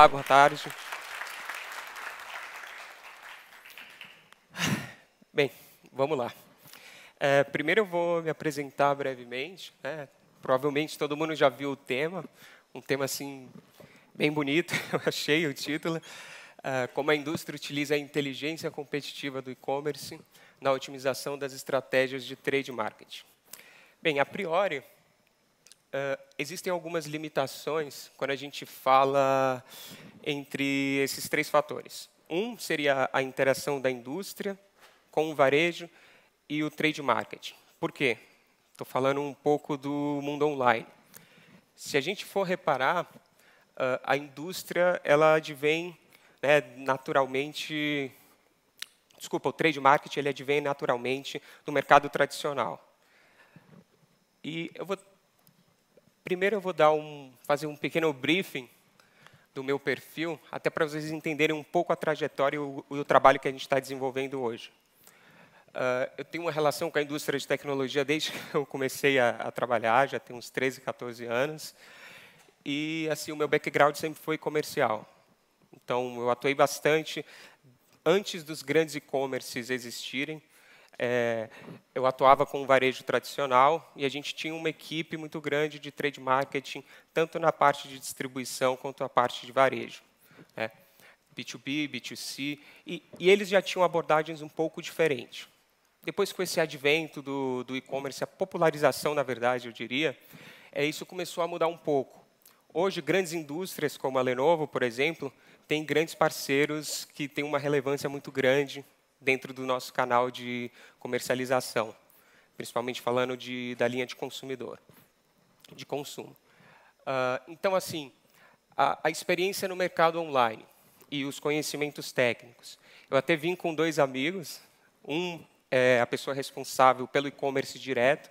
Olá, boa tarde. Bem, vamos lá. É, primeiro eu vou me apresentar brevemente. Né? Provavelmente todo mundo já viu o tema, um tema assim bem bonito, eu achei o título. É, como a indústria utiliza a inteligência competitiva do e-commerce na otimização das estratégias de trade marketing. Bem, a priori, ah, existem algumas limitações quando a gente fala entre esses três fatores. Um seria a interação da indústria com o varejo e o trade marketing. Por quê? Estou falando um pouco do mundo online. Se a gente for reparar, ah, a indústria ela advém né, naturalmente. Desculpa, o trade marketing ele advém naturalmente do mercado tradicional. E eu vou Primeiro eu vou dar um, fazer um pequeno briefing do meu perfil, até para vocês entenderem um pouco a trajetória e o, o trabalho que a gente está desenvolvendo hoje. Uh, eu tenho uma relação com a indústria de tecnologia desde que eu comecei a, a trabalhar, já tem uns 13, 14 anos. E assim, o meu background sempre foi comercial. Então, eu atuei bastante antes dos grandes e-commerces existirem. É, eu atuava com o varejo tradicional e a gente tinha uma equipe muito grande de trade marketing, tanto na parte de distribuição quanto na parte de varejo. Né? B2B, B2C, e, e, eles já tinham abordagens um pouco diferentes. Depois, com esse advento do, do e-commerce, a popularização, na verdade, eu diria, é, isso começou a mudar um pouco. Hoje, grandes indústrias como a Lenovo, por exemplo, tem grandes parceiros que têm uma relevância muito grande dentro do nosso canal de comercialização, principalmente falando de, da linha de consumidor, de consumo. Uh, então, assim, a, a experiência no mercado online e os conhecimentos técnicos. Eu até vim com dois amigos, um é a pessoa responsável pelo e-commerce direto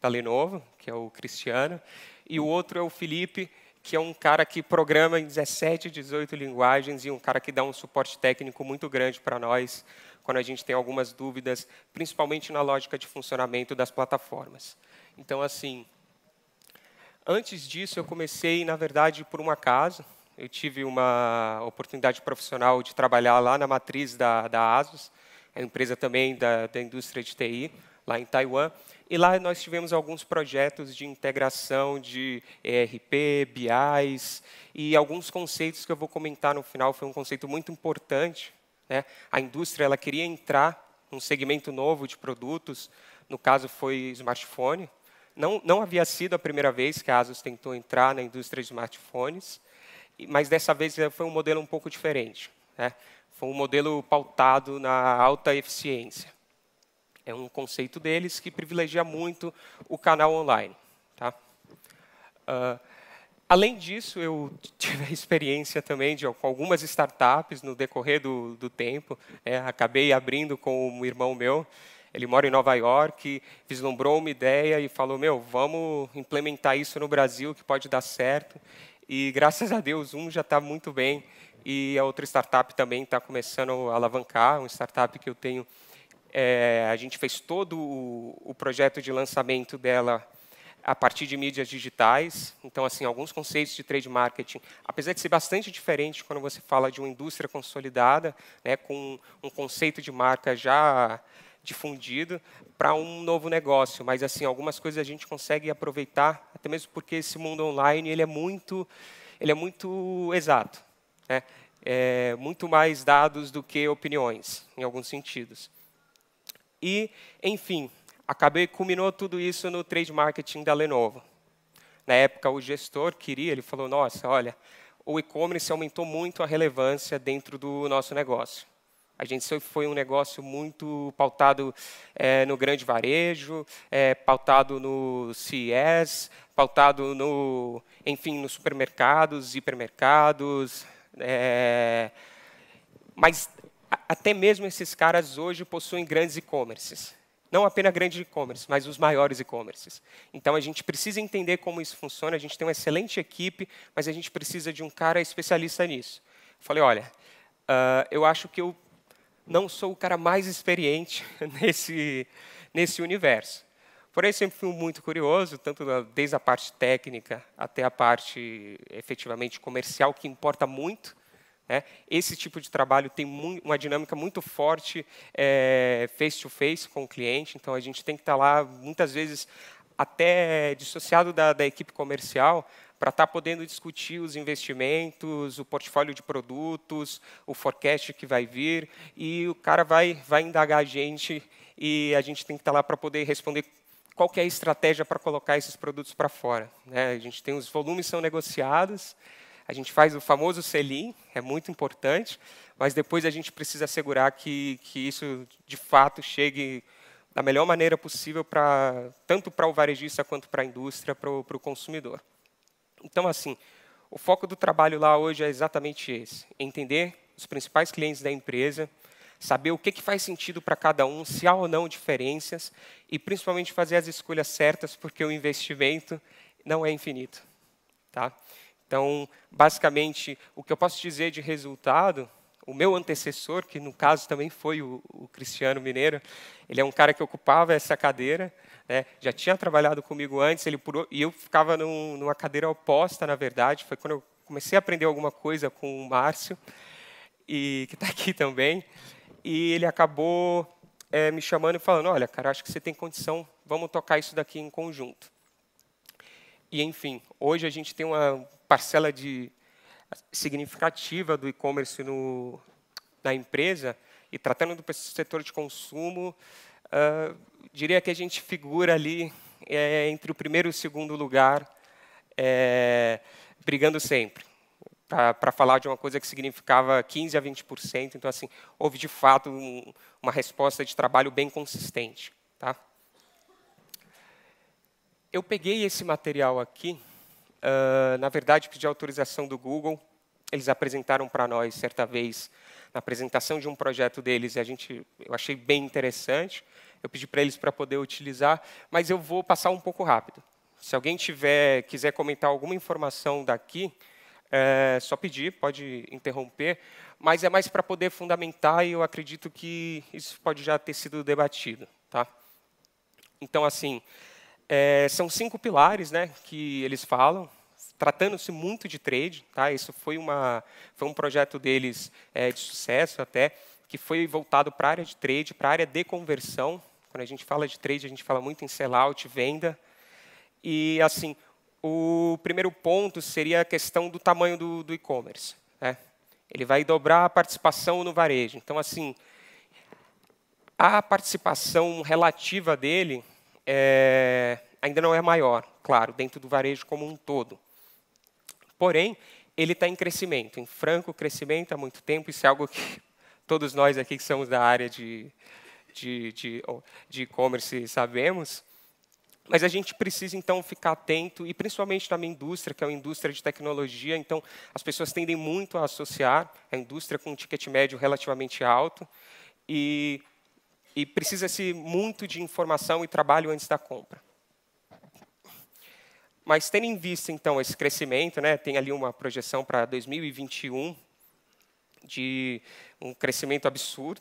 da Lenovo, que é o Cristiano, e o outro é o Felipe, que é um cara que programa em 17, 18 linguagens e um cara que dá um suporte técnico muito grande para nós quando a gente tem algumas dúvidas, principalmente na lógica de funcionamento das plataformas. Então, assim, antes disso, eu comecei, na verdade, por um acaso. Eu tive uma oportunidade profissional de trabalhar lá na matriz da, da ASUS, a empresa também da, da indústria de TI, lá em Taiwan. E lá nós tivemos alguns projetos de integração de ERP, BIs, e alguns conceitos que eu vou comentar no final. Foi um conceito muito importante né? A indústria ela queria entrar num segmento novo de produtos, no caso foi smartphone. Não, não havia sido a primeira vez que a Asus tentou entrar na indústria de smartphones, mas dessa vez eh, foi um modelo um pouco diferente. Né? Foi um modelo pautado na alta eficiência. É um conceito deles que privilegia muito o canal online. Tá? Uh, Além disso, eu tive experiência também de algumas startups no decorrer do, do tempo. É, acabei abrindo com um irmão meu, ele mora em Nova York, vislumbrou uma ideia e falou: Meu, vamos implementar isso no Brasil, que pode dar certo. E graças a Deus, um já está muito bem e a outra startup também está começando a alavancar uma startup que eu tenho. É, a gente fez todo o, o projeto de lançamento dela a partir de mídias digitais. Então, assim, alguns conceitos de trade marketing, apesar de ser bastante diferente quando você fala de uma indústria consolidada, né, com um conceito de marca já difundido para um novo negócio, mas assim algumas coisas a gente consegue aproveitar, até mesmo porque esse mundo online ele é muito, ele é muito exato, né? é, muito mais dados do que opiniões, em alguns sentidos. E, enfim, acabei culminou tudo isso no trade marketing da Lenovo. Na época, o gestor queria, ele falou: Nossa, olha, o e-commerce aumentou muito a relevância dentro do nosso negócio. A gente sempre foi um negócio muito pautado é, no grande varejo, é, pautado no CES, pautado no, enfim, nos supermercados, hipermercados. É, mas até mesmo esses caras hoje possuem grandes e-commerces não apenas grandes e-commerce, mas os maiores e-commerces. Então a gente precisa entender como isso funciona, a gente tem uma excelente equipe, mas a gente precisa de um cara especialista nisso. falei, olha, uh, eu acho que eu não sou o cara mais experiente nesse, nesse universo. Porém, sempre fui muito curioso, tanto desde a parte técnica até a parte efetivamente comercial, que importa muito. É, esse tipo de trabalho tem uma dinâmica muito forte é, face to face com o cliente, então a gente tem que estar tá lá muitas vezes até dissociado da, da equipe comercial para estar tá podendo discutir os investimentos, o portfólio de produtos, o forecast que vai vir e o cara vai vai indagar a gente e a gente tem que estar tá lá para poder responder qual é a estratégia para colocar esses produtos para fora. Né? A gente tem os volumes são negociados a gente faz o famoso selim, é muito importante, mas depois a gente precisa assegurar que, que isso de fato chegue da melhor maneira possível para tanto para o varejista quanto para a indústria, para o, para o consumidor. Então, assim, o foco do trabalho lá hoje é exatamente esse: entender os principais clientes da empresa, saber o que, que faz sentido para cada um, se há ou não diferenças, e principalmente fazer as escolhas certas, porque o investimento não é infinito. Tá? Então, basicamente, o que eu posso dizer de resultado, o meu antecessor, que no caso também foi o, o Cristiano Mineiro, ele é um cara que ocupava essa cadeira, né, já tinha trabalhado comigo antes, ele por, e eu ficava num, numa cadeira oposta, na verdade, foi quando eu comecei a aprender alguma coisa com o Márcio, e que está aqui também, e ele acabou é, me chamando e falando, olha, cara, acho que você tem condição, vamos tocar isso daqui em conjunto. E, enfim, hoje a gente tem uma parcela de, significativa do e-commerce na empresa, e tratando do setor de consumo, uh, diria que a gente figura ali é, entre o primeiro e o segundo lugar, é, brigando sempre para falar de uma coisa que significava 15% a 20%. Então, assim, houve, de fato, um, uma resposta de trabalho bem consistente. Tá? Eu peguei esse material aqui Uh, na verdade, pedi autorização do Google. Eles apresentaram para nós, certa vez, na apresentação de um projeto deles, e a gente, eu achei bem interessante. Eu pedi para eles para poder utilizar, mas eu vou passar um pouco rápido. Se alguém tiver, quiser comentar alguma informação daqui, é só pedir, pode interromper, mas é mais para poder fundamentar e eu acredito que isso pode já ter sido debatido. Tá? Então, assim, é, são cinco pilares né, que eles falam, tratando-se muito de trade. Tá? Isso foi, uma, foi um projeto deles é, de sucesso até, que foi voltado para a área de trade, para a área de conversão. Quando a gente fala de trade, a gente fala muito em sellout, venda. E, assim, o primeiro ponto seria a questão do tamanho do, do e-commerce. Né? Ele vai dobrar a participação no varejo. Então, assim, a participação relativa dele é, ainda não é maior, claro, dentro do varejo como um todo. Porém, ele está em crescimento, em franco crescimento há muito tempo, isso é algo que todos nós aqui que somos da área de e-commerce sabemos. Mas a gente precisa, então, ficar atento, e principalmente na minha indústria, que é uma indústria de tecnologia, então as pessoas tendem muito a associar a indústria com um ticket médio relativamente alto. E e precisa-se muito de informação e trabalho antes da compra. Mas tendo em vista, então, esse crescimento, né, tem ali uma projeção para 2021 de um crescimento absurdo,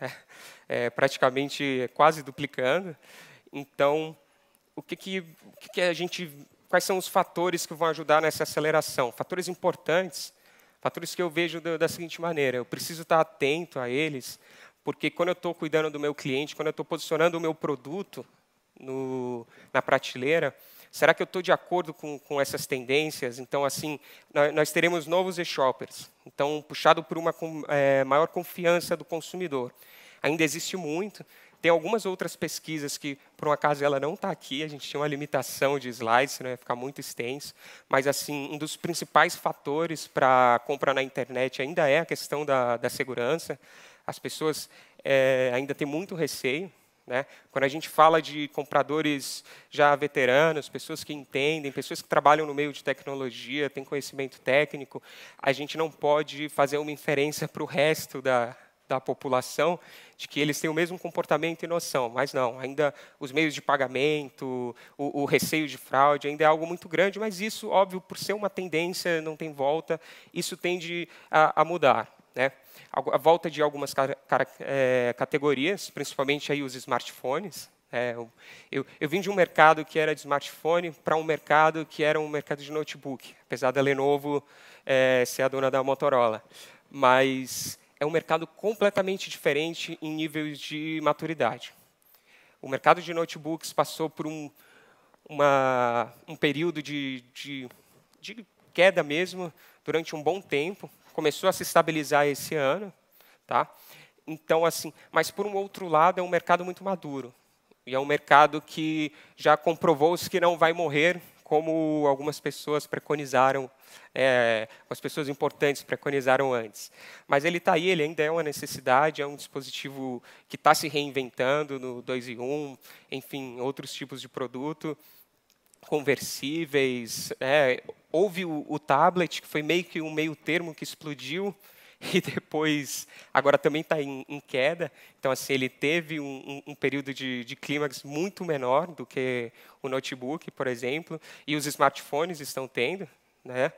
né, é, praticamente quase duplicando. Então, o que, que, o que, que a gente... Quais são os fatores que vão ajudar nessa aceleração? Fatores importantes, fatores que eu vejo da seguinte maneira, eu preciso estar atento a eles, porque quando eu estou cuidando do meu cliente, quando eu estou posicionando o meu produto no, na prateleira, será que eu estou de acordo com, com essas tendências? Então, assim, nós, nós teremos novos e-shoppers. Então, puxado por uma é, maior confiança do consumidor. Ainda existe muito. Tem algumas outras pesquisas que, por um acaso, ela não está aqui. A gente tinha uma limitação de slides, senão ia ficar muito extenso. Mas, assim, um dos principais fatores para compra na internet ainda é a questão da, da segurança as pessoas é, ainda têm muito receio. Né? Quando a gente fala de compradores já veteranos, pessoas que entendem, pessoas que trabalham no meio de tecnologia, têm conhecimento técnico, a gente não pode fazer uma inferência para o resto da, da população de que eles têm o mesmo comportamento e noção, mas não, ainda os meios de pagamento, o, o, receio de fraude ainda é algo muito grande, mas isso, óbvio, por ser uma tendência, não tem volta, isso tende a, a mudar né? a volta de algumas car car é, categorias, principalmente aí os smartphones. É, eu, eu, vim de um mercado que era de smartphone para um mercado que era um mercado de notebook, apesar da Lenovo é, ser a dona da Motorola. Mas é um mercado completamente diferente em níveis de maturidade. O mercado de notebooks passou por um, uma, um período de, de, de queda mesmo durante um bom tempo, começou a se estabilizar esse ano, tá? Então, assim, mas por um outro lado, é um mercado muito maduro. E é um mercado que já comprovou-se que não vai morrer, como algumas pessoas preconizaram, é, as pessoas importantes preconizaram antes. Mas ele está aí, ele ainda é uma necessidade, é um dispositivo que está se reinventando no 2 e 1, enfim, outros tipos de produto conversíveis. É, houve o, o tablet, que foi meio que um meio termo que explodiu e depois agora também está em, em, queda. Então, assim, ele teve um, um, um período de, de clímax muito menor do que o notebook, por exemplo, e os smartphones estão tendo. Né?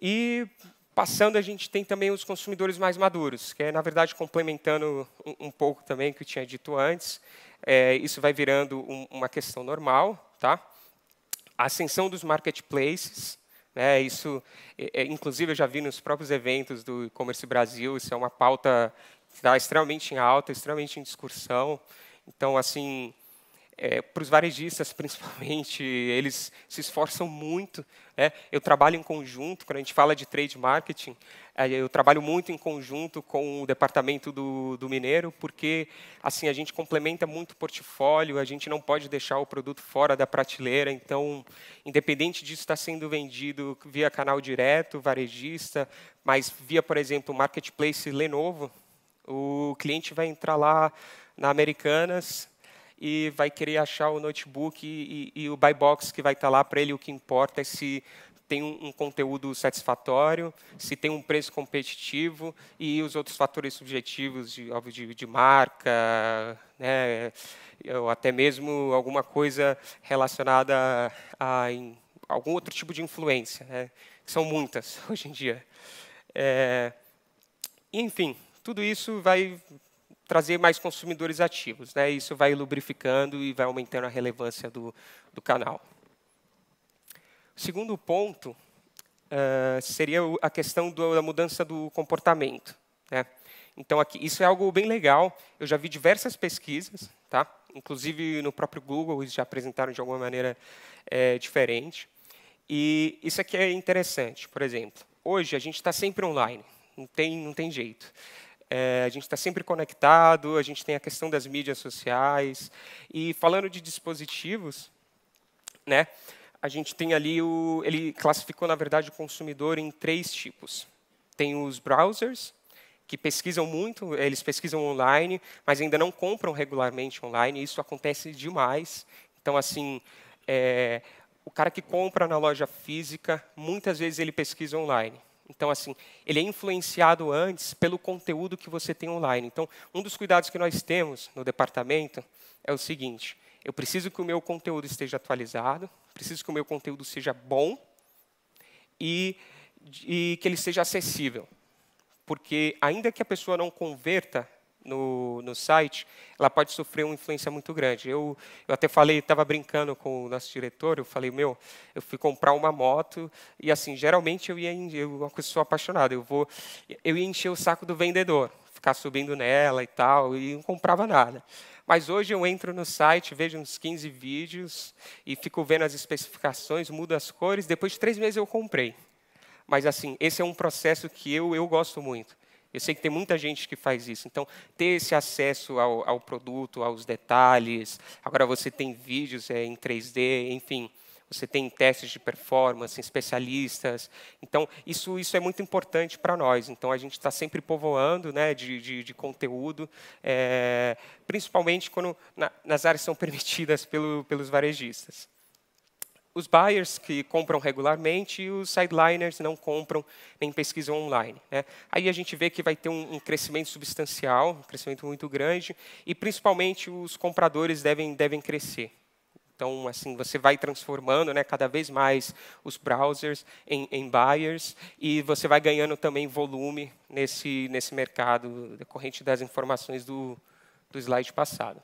E passando, a gente tem também os consumidores mais maduros, que é, na verdade, complementando um, um pouco também o que eu tinha dito antes, é, isso vai virando uma questão normal, tá? a ascensão dos marketplaces. Né, isso, é, é, inclusive, eu já vi nos próprios eventos do e-commerce Brasil, isso é uma pauta que está extremamente em alta, extremamente em discussão. Então, assim, é, para os varejistas, principalmente, eles se esforçam muito. Né? Eu trabalho em conjunto, quando a gente fala de trade marketing, é, eu trabalho muito em conjunto com o departamento do, do mineiro, porque assim a gente complementa muito o portfólio, a gente não pode deixar o produto fora da prateleira. Então, independente disso estar sendo vendido via canal direto, varejista, mas via, por exemplo, marketplace Lenovo, o cliente vai entrar lá na Americanas e vai querer achar o notebook e, e, e o buy box que vai estar tá lá para ele. O que importa é se tem um, um, conteúdo satisfatório, se tem um preço competitivo e os outros fatores subjetivos, de, óbvio, de, de marca, né, ou até mesmo alguma coisa relacionada a, a em, algum outro tipo de influência, né, que são muitas hoje em dia. É, enfim, tudo isso vai trazer mais consumidores ativos. Né? Isso vai lubrificando e vai aumentando a relevância do, do canal. O segundo ponto uh, seria a questão do, da mudança do comportamento. Né? Então, aqui, isso é algo bem legal. Eu já vi diversas pesquisas, tá? inclusive no próprio Google, eles já apresentaram de alguma maneira é, diferente. E isso aqui é interessante. Por exemplo, hoje a gente está sempre online. Não tem, não tem jeito é, a gente está sempre conectado, a gente tem a questão das mídias sociais. E falando de dispositivos, né, a gente tem ali o. Ele classificou, na verdade, o consumidor em três tipos: tem os browsers, que pesquisam muito, eles pesquisam online, mas ainda não compram regularmente online, isso acontece demais. Então, assim, é, o cara que compra na loja física, muitas vezes ele pesquisa online. Então, assim, ele é influenciado antes pelo conteúdo que você tem online. Então, um dos cuidados que nós temos no departamento é o seguinte: eu preciso que o meu conteúdo esteja atualizado, preciso que o meu conteúdo seja bom e, e que ele seja acessível. Porque, ainda que a pessoa não converta no, no site, ela pode sofrer uma influência muito grande. Eu, eu até falei, estava brincando com o nosso diretor, eu falei, meu, eu fui comprar uma moto e assim, geralmente eu ia, eu sou apaixonado, eu vou, eu ia encher o saco do vendedor, ficar subindo nela e tal, e não comprava nada. Mas hoje eu entro no site, vejo uns 15 vídeos e fico vendo as especificações, mudo as cores, depois de três meses eu comprei. Mas assim, esse é um processo que eu, eu gosto muito. Eu sei que tem muita gente que faz isso. Então, ter esse acesso ao, ao produto, aos detalhes. Agora você tem vídeos é, em 3D, enfim. Você tem testes de performance, especialistas. Então, isso, isso é muito importante para nós. Então, a gente está sempre povoando né, de, de, de conteúdo, é, principalmente quando na, nas áreas são permitidas pelo, pelos varejistas os buyers que compram regularmente e os sideliners não compram nem pesquisam online. Né? Aí a gente vê que vai ter um, um, crescimento substancial, um crescimento muito grande, e principalmente os compradores devem, devem crescer. Então, assim, você vai transformando né, cada vez mais os browsers em, em buyers e você vai ganhando também volume nesse, nesse mercado decorrente das informações do, do slide passado.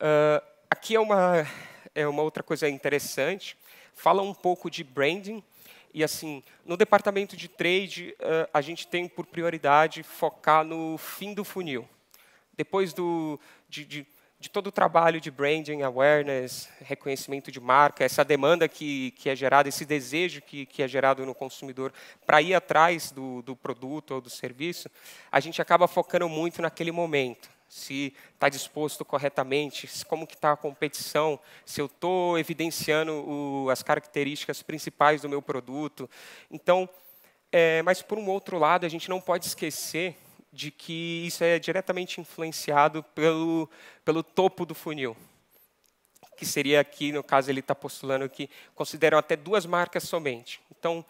Uh, aqui é uma é uma outra coisa interessante. Fala um pouco de branding. E assim, no departamento de trade, uh, a gente tem por prioridade focar no fim do funil. Depois do, de, de, de, todo o trabalho de branding, awareness, reconhecimento de marca, essa demanda que, que é gerada, esse desejo que, que é gerado no consumidor para ir atrás do, do produto ou do serviço, a gente acaba focando muito naquele momento se está disposto corretamente, como que está a competição, se eu estou evidenciando o, as características principais do meu produto. Então, é, mas por um outro lado, a gente não pode esquecer de que isso é diretamente influenciado pelo, pelo topo do funil. Que seria aqui, no caso, ele está postulando que consideram até duas marcas somente. Então,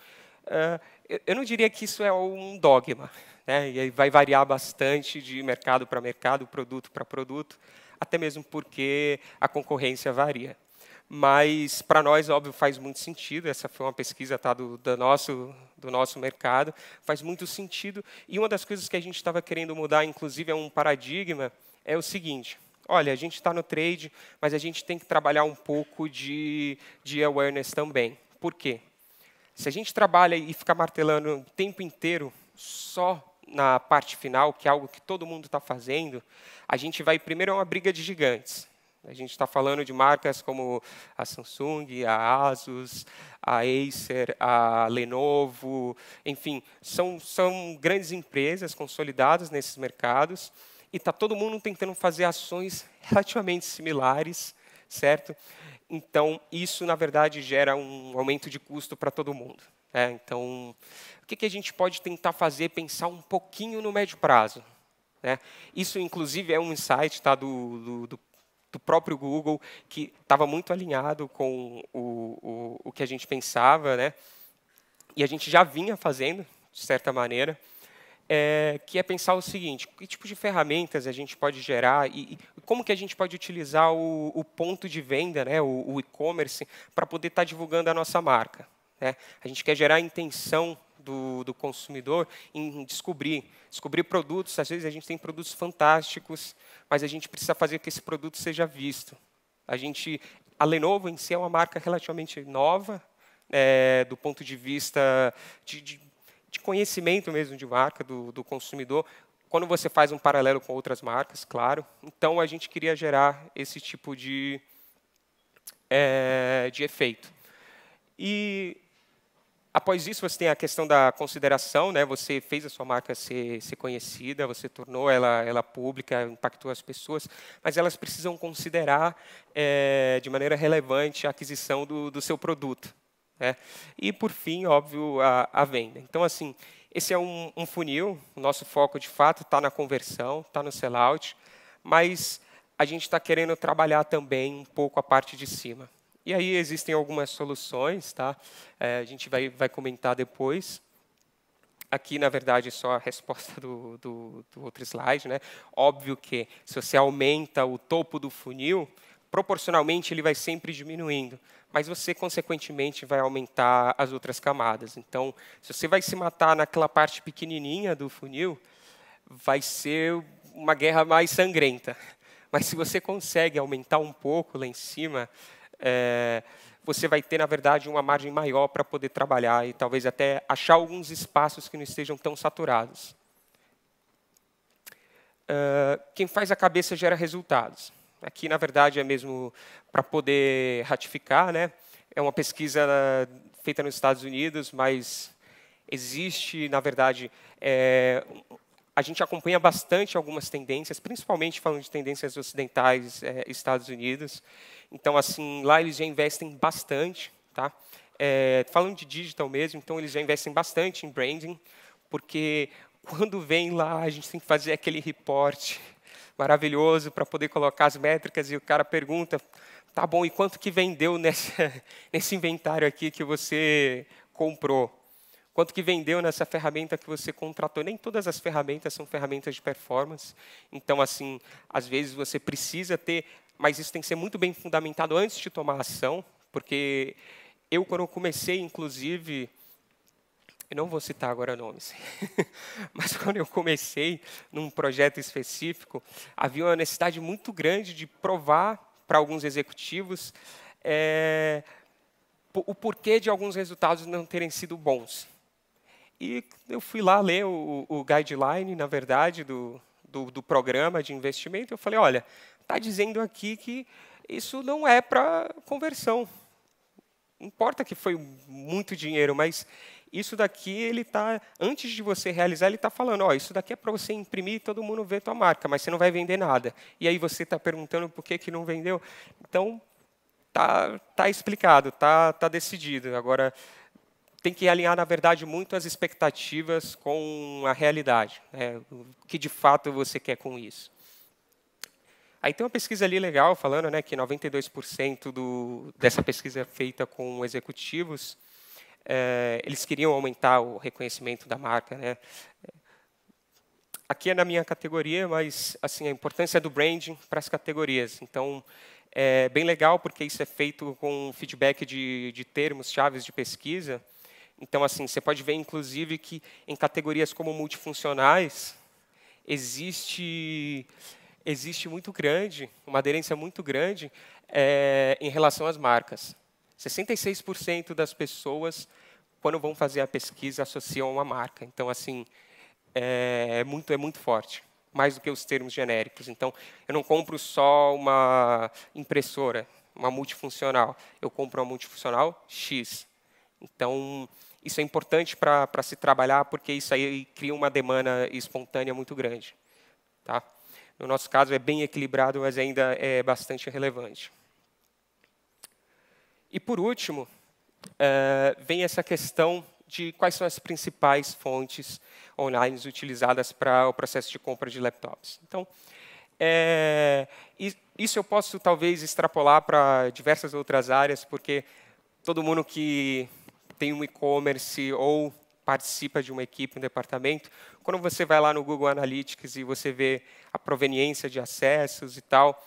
uh, eu não diria que isso é um dogma, né? e vai variar bastante de mercado para mercado, produto para produto, até mesmo porque a concorrência varia. Mas para nós, óbvio, faz muito sentido. Essa foi uma pesquisa tá, do, do, nosso, do nosso mercado, faz muito sentido. E uma das coisas que a gente estava querendo mudar, inclusive, é um paradigma, é o seguinte: olha, a gente está no trade, mas a gente tem que trabalhar um pouco de, de awareness também. Por quê? Se a gente trabalha e fica martelando o tempo inteiro só na parte final, que é algo que todo mundo está fazendo, a gente vai primeiro a é uma briga de gigantes. A gente está falando de marcas como a Samsung, a Asus, a Acer, a Lenovo, enfim, são, são grandes empresas consolidadas nesses mercados e está todo mundo tentando fazer ações relativamente similares, certo? Então, isso, na verdade, gera um aumento de custo para todo mundo. Né? Então, o que, que a gente pode tentar fazer? Pensar um pouquinho no médio prazo. Né? Isso, inclusive, é um insight tá, do, do, do próprio Google, que estava muito alinhado com o, o, o que a gente pensava. Né? E a gente já vinha fazendo, de certa maneira é, que é pensar o seguinte: que tipo de ferramentas a gente pode gerar e, e como que a gente pode utilizar o, o ponto de venda, né, o, o e-commerce, para poder estar tá divulgando a nossa marca? Né? A gente quer gerar a intenção do, do, consumidor em descobrir, descobrir produtos. Às vezes a gente tem produtos fantásticos, mas a gente precisa fazer que esse produto seja visto. A gente, a Lenovo em si é uma marca relativamente nova, é, do ponto de vista de, de de conhecimento mesmo de marca do, do consumidor, quando você faz um paralelo com outras marcas, claro. Então, a gente queria gerar esse tipo de, é, de efeito. E após isso, você tem a questão da consideração, né? Você fez a sua marca ser, ser conhecida, você tornou ela, ela pública, impactou as pessoas, mas elas precisam considerar é, de maneira relevante a aquisição do, do seu produto. Né? E, por fim, óbvio, a, a venda. Então, assim, esse é um, um, funil, o nosso foco, de fato, está na conversão, está no sellout, mas a gente está querendo trabalhar também um pouco a parte de cima. E aí existem algumas soluções, tá? É, a gente vai, vai comentar depois. Aqui, na verdade, só a resposta do, do, do outro slide. Né? Óbvio que se você aumenta o topo do funil, proporcionalmente ele vai sempre diminuindo, mas você consequentemente vai aumentar as outras camadas. Então, se você vai se matar naquela parte pequenininha do funil, vai ser uma guerra mais sangrenta. Mas se você consegue aumentar um pouco lá em cima, é, você vai ter na verdade uma margem maior para poder trabalhar e talvez até achar alguns espaços que não estejam tão saturados. Uh, quem faz a cabeça gera resultados aqui na verdade é mesmo para poder ratificar, né? É uma pesquisa feita nos Estados Unidos, mas existe, na verdade, é, a gente acompanha bastante algumas tendências, principalmente falando de tendências ocidentais, é, Estados Unidos. Então, assim, lá eles já investem bastante, tá? É, falando de digital mesmo, então eles já investem bastante em branding, porque quando vem lá a gente tem que fazer aquele reporte maravilhoso para poder colocar as métricas e o cara pergunta: tá bom, e quanto que vendeu nesse inventário aqui que você comprou? Quanto que vendeu nessa ferramenta que você contratou? Nem todas as ferramentas são ferramentas de performance. Então, assim, às vezes você precisa ter, mas isso tem que ser muito bem fundamentado antes de tomar ação, porque eu, quando eu comecei, inclusive, eu não vou citar agora nomes, mas quando eu comecei num projeto específico, havia uma necessidade muito grande de provar para alguns executivos é, o porquê de alguns resultados não terem sido bons. E eu fui lá ler o, o guideline, na verdade, do, do, do programa de investimento, eu falei, olha, está dizendo aqui que isso não é para conversão. Não importa que foi muito dinheiro, mas isso daqui, ele está, antes de você realizar, ele está falando, ó, isso daqui é para você imprimir e todo mundo ver tua marca, mas você não vai vender nada. E aí você está perguntando por que, que não vendeu. Então, tá, tá explicado, tá, tá decidido. Agora, tem que alinhar, na verdade, muito as expectativas com a realidade. Né? O que, de fato, você quer com isso. Aí tem uma pesquisa ali legal falando né, que 92% do, dessa pesquisa é feita com executivos é, eles queriam aumentar o reconhecimento da marca. Né? Aqui é na minha categoria, mas assim a importância do branding para as categorias. Então, é bem legal porque isso é feito com feedback de, de termos, chaves de pesquisa. Então, assim, você pode ver, inclusive, que em categorias como multifuncionais existe existe muito grande, uma aderência muito grande é, em relação às marcas. 66% das pessoas, quando vão fazer a pesquisa, associam a uma marca. Então, assim, é, é, muito, é muito forte, mais do que os termos genéricos. Então, eu não compro só uma impressora, uma multifuncional. Eu compro uma multifuncional X. Então, isso é importante para se trabalhar, porque isso aí cria uma demanda espontânea muito grande. Tá? No nosso caso, é bem equilibrado, mas ainda é bastante relevante. E por último, é, vem essa questão de quais são as principais fontes online utilizadas para o processo de compra de laptops. Então, é, isso eu posso talvez extrapolar para diversas outras áreas, porque todo mundo que tem um e-commerce ou participa de uma equipe, um departamento, quando você vai lá no Google Analytics e você vê a proveniência de acessos e tal,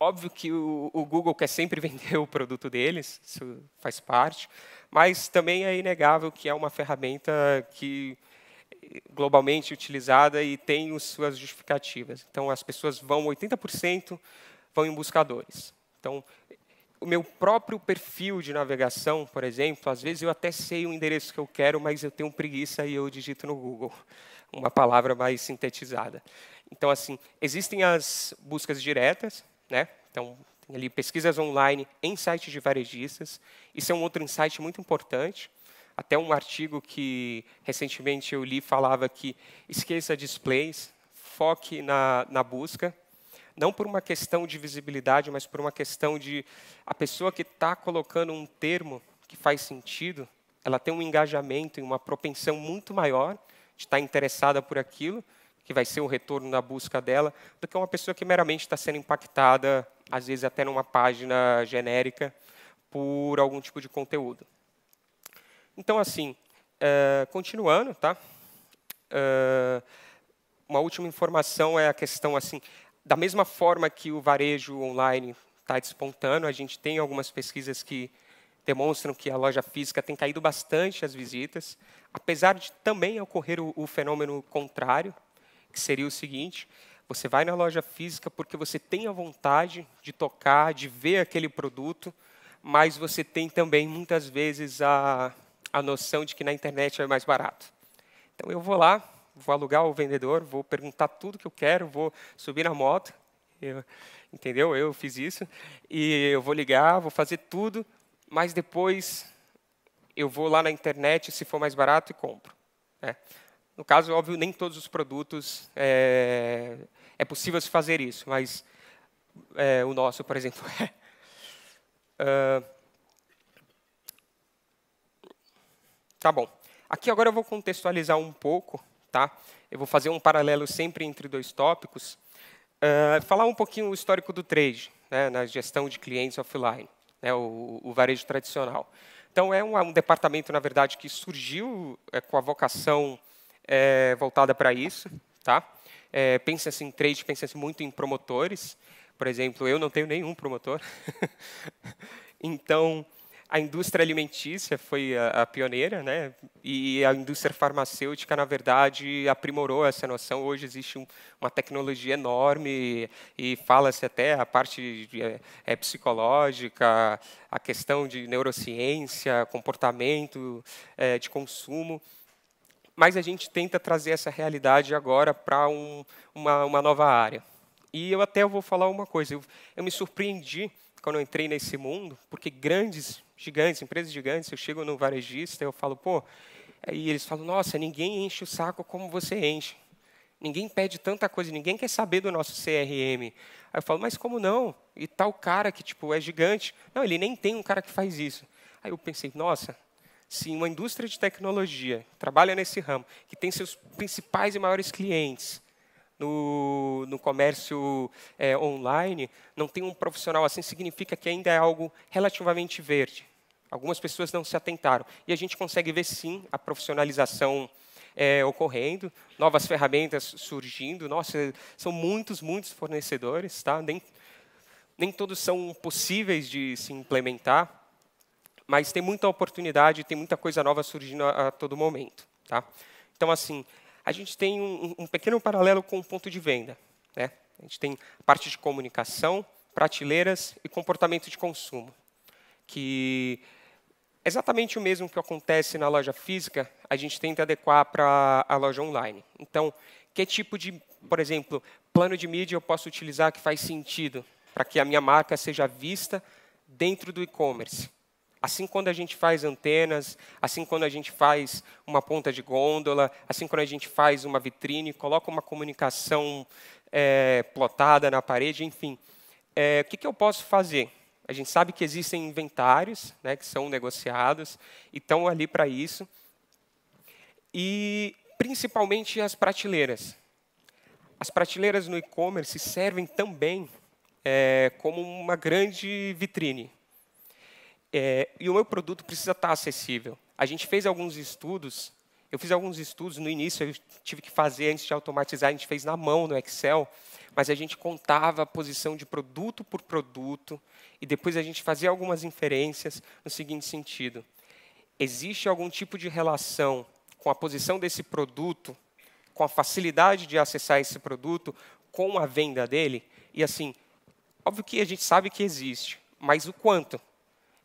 Óbvio que o, o, Google quer sempre vender o produto deles, isso faz parte, mas também é inegável que é uma ferramenta que eh, globalmente utilizada e tem suas justificativas. Então, as pessoas vão, 80% vão em buscadores. Então, o meu próprio perfil de navegação, por exemplo, às vezes eu até sei o endereço que eu quero, mas eu tenho preguiça e eu digito no Google uma palavra mais sintetizada. Então, assim, existem as buscas diretas, né? Então, tem ali pesquisas online em sites de varejistas. Isso é um outro insight muito importante. Até um artigo que recentemente eu li falava que esqueça displays, foque na, na busca, não por uma questão de visibilidade, mas por uma questão de a pessoa que está colocando um termo que faz sentido, ela tem um engajamento e uma propensão muito maior de estar tá interessada por aquilo que vai ser o retorno na busca dela, do que uma pessoa que meramente está sendo impactada, às vezes até numa página genérica, por algum tipo de conteúdo. Então, assim, eh, continuando, tá? Eh, uma última informação é a questão assim, da mesma forma que o varejo online está despontando, a gente tem algumas pesquisas que demonstram que a loja física tem caído bastante as visitas, apesar de também ocorrer o, o fenômeno contrário, que seria o seguinte: você vai na loja física porque você tem a vontade de tocar, de ver aquele produto, mas você tem também muitas vezes a, a noção de que na internet é mais barato. Então eu vou lá, vou alugar o vendedor, vou perguntar tudo que eu quero, vou subir na moto, eu, entendeu? Eu fiz isso e eu vou ligar, vou fazer tudo, mas depois eu vou lá na internet, se for mais barato, e compro. É. No caso, óbvio, nem todos os produtos é, é possível se fazer isso, mas é, o nosso, por exemplo, é. Uh, tá bom. Aqui agora eu vou contextualizar um pouco, tá? Eu vou fazer um paralelo sempre entre dois tópicos. Uh, falar um pouquinho o histórico do trade, né, na gestão de clientes offline, né, o, o varejo tradicional. Então, é um, é um, departamento, na verdade, que surgiu é, com a vocação é, voltada para isso, tá? É, pense assim em trade, pense assim muito em promotores. Por exemplo, eu não tenho nenhum promotor. então, a indústria alimentícia foi a, a, pioneira, né? E a indústria farmacêutica, na verdade, aprimorou essa noção. Hoje existe um, uma tecnologia enorme e, fala-se até a parte de, é, é, psicológica, a questão de neurociência, comportamento é, de consumo mas a gente tenta trazer essa realidade agora para um, uma, uma, nova área. E eu até vou falar uma coisa, eu, eu me surpreendi quando eu entrei nesse mundo, porque grandes, gigantes, empresas gigantes, eu chego no varejista, eu falo, pô, e eles falam, nossa, ninguém enche o saco como você enche. Ninguém pede tanta coisa, ninguém quer saber do nosso CRM. Aí eu falo, mas como não? E tal cara que tipo é gigante, não, ele nem tem um cara que faz isso. Aí eu pensei, nossa, se uma indústria de tecnologia trabalha nesse ramo, que tem seus principais e maiores clientes no, no comércio é, online, não tem um profissional assim, significa que ainda é algo relativamente verde. Algumas pessoas não se atentaram. E a gente consegue ver, sim, a profissionalização é, ocorrendo, novas ferramentas surgindo. Nossa, são muitos, muitos fornecedores, tá? Nem, nem todos são possíveis de se implementar mas tem muita oportunidade, tem muita coisa nova surgindo a, a todo momento. Tá? Então, assim, a gente tem um, um, pequeno paralelo com o ponto de venda. Né? A gente tem parte de comunicação, prateleiras e comportamento de consumo, que é exatamente o mesmo que acontece na loja física, a gente tenta adequar para a loja online. Então, que tipo de, por exemplo, plano de mídia eu posso utilizar que faz sentido para que a minha marca seja vista dentro do e-commerce? Assim, quando a gente faz antenas, assim, quando a gente faz uma ponta de gôndola, assim, quando a gente faz uma vitrine, coloca uma comunicação é, plotada na parede, enfim. É, o que, que eu posso fazer? A gente sabe que existem inventários né, que são negociados e estão ali para isso. E, principalmente, as prateleiras. As prateleiras no e-commerce servem também é, como uma grande vitrine. É, e o meu produto precisa estar acessível. A gente fez alguns estudos, eu fiz alguns estudos no início, eu tive que fazer antes de automatizar, a gente fez na mão no Excel, mas a gente contava a posição de produto por produto e depois a gente fazia algumas inferências no seguinte sentido: existe algum tipo de relação com a posição desse produto, com a facilidade de acessar esse produto, com a venda dele? E assim, óbvio que a gente sabe que existe, mas o quanto?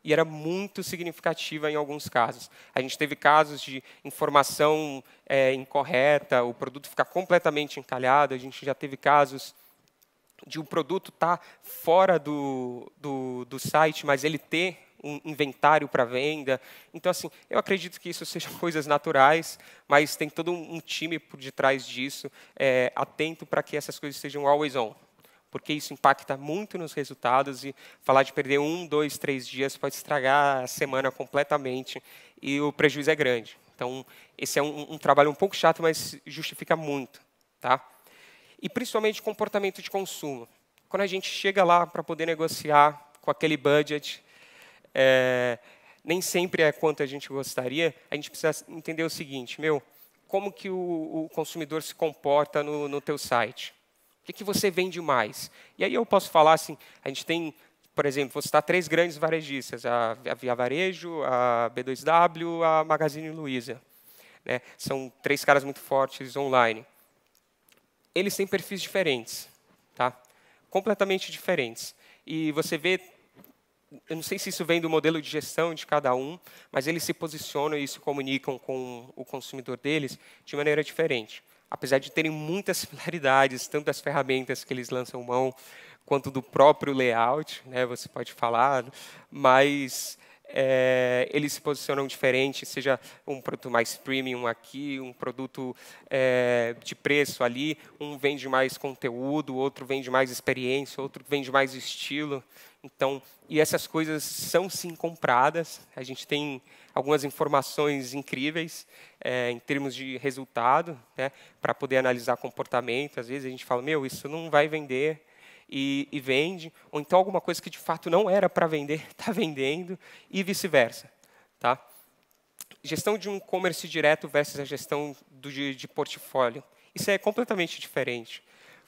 e era muito significativa em alguns casos. A gente teve casos de informação é, incorreta, o produto ficar completamente encalhado, a gente já teve casos de um produto estar tá fora do, do, do site, mas ele ter um inventário para venda. Então, assim, eu acredito que isso seja coisas naturais, mas tem todo um time por detrás disso, é, atento para que essas coisas sejam always on porque isso impacta muito nos resultados e falar de perder um, dois, três dias pode estragar a semana completamente e o prejuízo é grande. Então, esse é um, um trabalho um pouco chato, mas justifica muito. Tá? E principalmente comportamento de consumo. Quando a gente chega lá para poder negociar com aquele budget, é, nem sempre é quanto a gente gostaria, a gente precisa entender o seguinte, meu, como que o, o consumidor se comporta no, no teu site? O que, que você vende mais? E aí eu posso falar assim, a gente tem, por exemplo, vou citar três grandes varejistas, a, a Via Varejo, a B2W, a Magazine Luiza. Né? São três caras muito fortes online. Eles têm perfis diferentes, tá? completamente diferentes. E você vê eu não sei se isso vem do modelo de gestão de cada um, mas eles se posicionam e se comunicam com o consumidor deles de maneira diferente apesar de terem muitas similaridades, tanto das ferramentas que eles lançam mão, quanto do próprio layout, né, você pode falar, mas é, eles se posicionam diferente, seja um produto mais premium aqui, um produto é, de preço ali, um vende mais conteúdo, outro vende mais experiência, outro vende mais estilo. Então, e essas coisas são sim compradas. A gente tem algumas informações incríveis é, em termos de resultado, né, para poder analisar comportamento. Às vezes a gente fala, meu, isso não vai vender e, e vende, ou então alguma coisa que de fato não era para vender está vendendo e vice-versa, tá? Gestão de um comércio direto versus a gestão do, de, de portfólio. Isso é completamente diferente.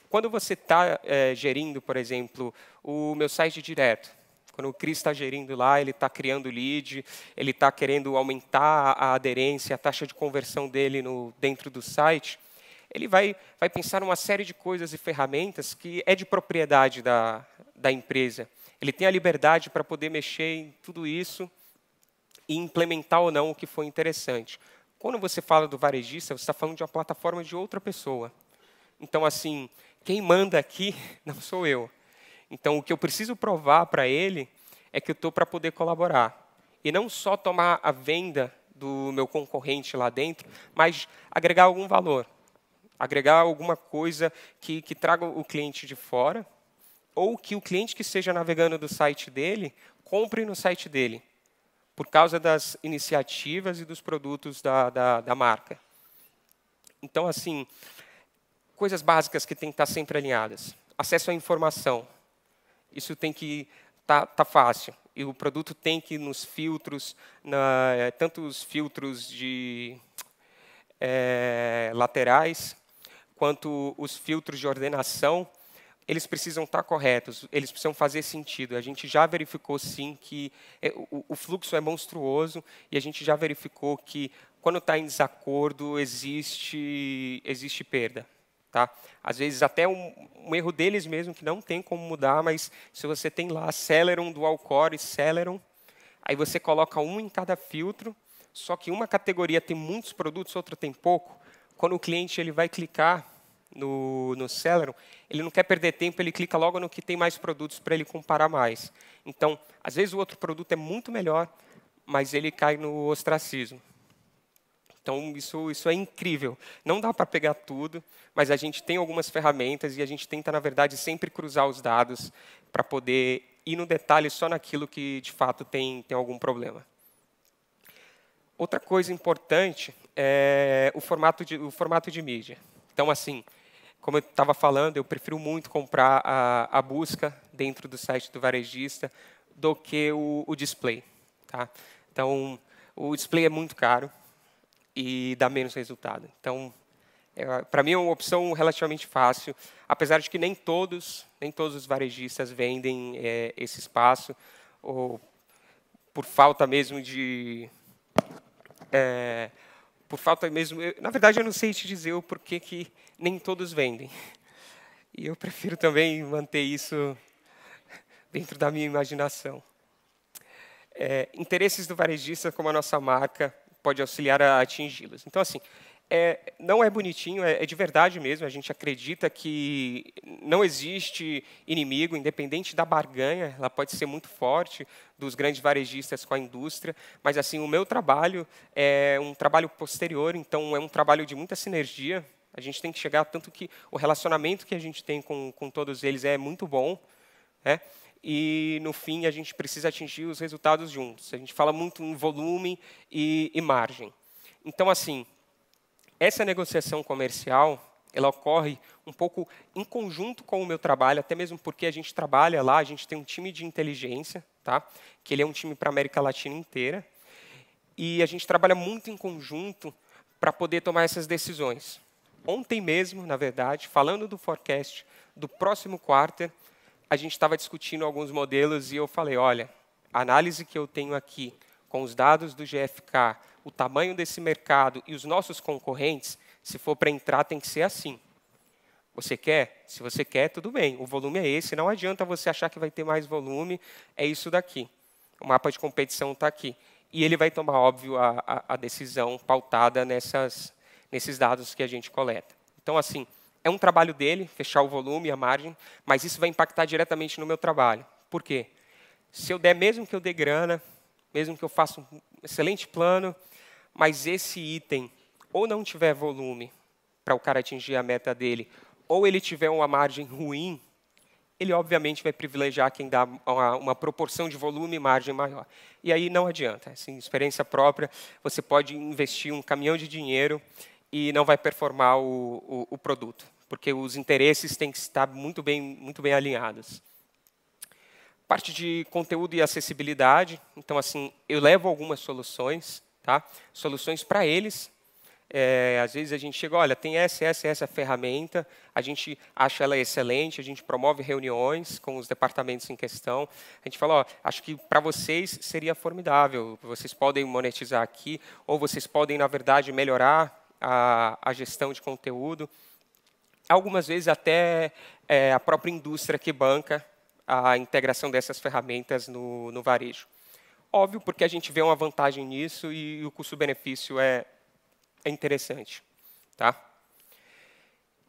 Quando você está é, eh, gerindo, por exemplo, o meu site direto, quando o Cris está gerindo lá, ele está criando lead, ele está querendo aumentar a aderência, a taxa de conversão dele no, dentro do site, ele vai, vai pensar uma série de coisas e ferramentas que é de propriedade da, da empresa. Ele tem a liberdade para poder mexer em tudo isso e implementar ou não o que foi interessante. Quando você fala do varejista, você está falando de uma plataforma de outra pessoa. Então, assim, quem manda aqui não sou eu. Então, o que eu preciso provar para ele é que eu estou para poder colaborar. E não só tomar a venda do meu concorrente lá dentro, mas agregar algum valor. Agregar alguma coisa que, que traga o cliente de fora, ou que o cliente que esteja navegando do site dele, compre no site dele, por causa das iniciativas e dos produtos da, da, da marca. Então, assim, coisas básicas que tem que estar tá sempre alinhadas. Acesso à informação. Isso tem que estar tá, tá fácil. E o produto tem que ir nos filtros, na, é, tanto os filtros de é, laterais, quanto os filtros de ordenação, eles precisam estar tá corretos, eles precisam fazer sentido. A gente já verificou, sim, que é, o, o fluxo é monstruoso e a gente já verificou que, quando está em desacordo, existe, existe perda. Tá? Às vezes até um, um, erro deles mesmo, que não tem como mudar, mas se você tem lá Celeron, Dual Core, Celeron, aí você coloca um em cada filtro, só que uma categoria tem muitos produtos, outra tem pouco, quando o cliente ele vai clicar no, no Celeron, ele não quer perder tempo, ele clica logo no que tem mais produtos para ele comparar mais. Então, às vezes o outro produto é muito melhor, mas ele cai no ostracismo. Então, isso, isso é incrível. Não dá para pegar tudo, mas a gente tem algumas ferramentas e a gente tenta, na verdade, sempre cruzar os dados para poder ir no detalhe só naquilo que, de fato, tem, tem algum problema. Outra coisa importante é o formato de, o formato de mídia. Então, assim, como eu estava falando, eu prefiro muito comprar a, a busca dentro do site do varejista do que o, o display. Tá? Então, o display é muito caro, e dá menos resultado. Então, é, para mim é uma opção relativamente fácil, apesar de que nem todos, nem todos os varejistas vendem é, esse espaço, ou por falta mesmo de é, por falta mesmo, eu, na verdade eu não sei te dizer o porquê que nem todos vendem. E eu prefiro também manter isso dentro da minha imaginação. É, interesses do varejista como a nossa marca pode auxiliar a atingi-las. Então, assim, é, não é bonitinho, é, é, de verdade mesmo. A gente acredita que não existe inimigo, independente da barganha, ela pode ser muito forte dos grandes varejistas com a indústria, mas assim o meu trabalho é um trabalho posterior, então é um trabalho de muita sinergia. A gente tem que chegar tanto que o relacionamento que a gente tem com, com todos eles é muito bom, né? e no fim a gente precisa atingir os resultados juntos. A gente fala muito em volume e, e margem. Então, assim, essa negociação comercial ela ocorre um pouco em conjunto com o meu trabalho, até mesmo porque a gente trabalha lá, a gente tem um time de inteligência, tá? que ele é um time para a América Latina inteira, e a gente trabalha muito em conjunto para poder tomar essas decisões. Ontem mesmo, na verdade, falando do forecast do próximo quarto, a gente estava discutindo alguns modelos e eu falei, olha, a análise que eu tenho aqui com os dados do GFK, o tamanho desse mercado e os nossos concorrentes, se for para entrar tem que ser assim. Você quer? Se você quer, tudo bem. O volume é esse, não adianta você achar que vai ter mais volume, é isso daqui. O mapa de competição está aqui. E ele vai tomar, óbvio, a, a, a decisão pautada nessas, nesses dados que a gente coleta. Então, assim, é um trabalho dele, fechar o volume, a margem, mas isso vai impactar diretamente no meu trabalho. Por quê? Se eu der, mesmo que eu dê grana, mesmo que eu faça um excelente plano, mas esse item ou não tiver volume para o cara atingir a meta dele, ou ele tiver uma margem ruim, ele obviamente vai privilegiar quem dá uma, uma, proporção de volume e margem maior. E aí não adianta. Assim, experiência própria, você pode investir um caminhão de dinheiro e não vai performar o, o, o produto porque os interesses têm que estar muito bem, muito bem alinhados. Parte de conteúdo e acessibilidade, então assim, eu levo algumas soluções, tá? Soluções para eles. É, às vezes a gente chega, olha, tem essa, essa, essa ferramenta, a gente acha ela excelente, a gente promove reuniões com os departamentos em questão. A gente fala, ó, acho que para vocês seria formidável, vocês podem monetizar aqui, ou vocês podem, na verdade, melhorar a, a gestão de conteúdo algumas vezes até é, a própria indústria que banca a integração dessas ferramentas no, no varejo. Óbvio, porque a gente vê uma vantagem nisso e o custo-benefício é, é interessante. Tá?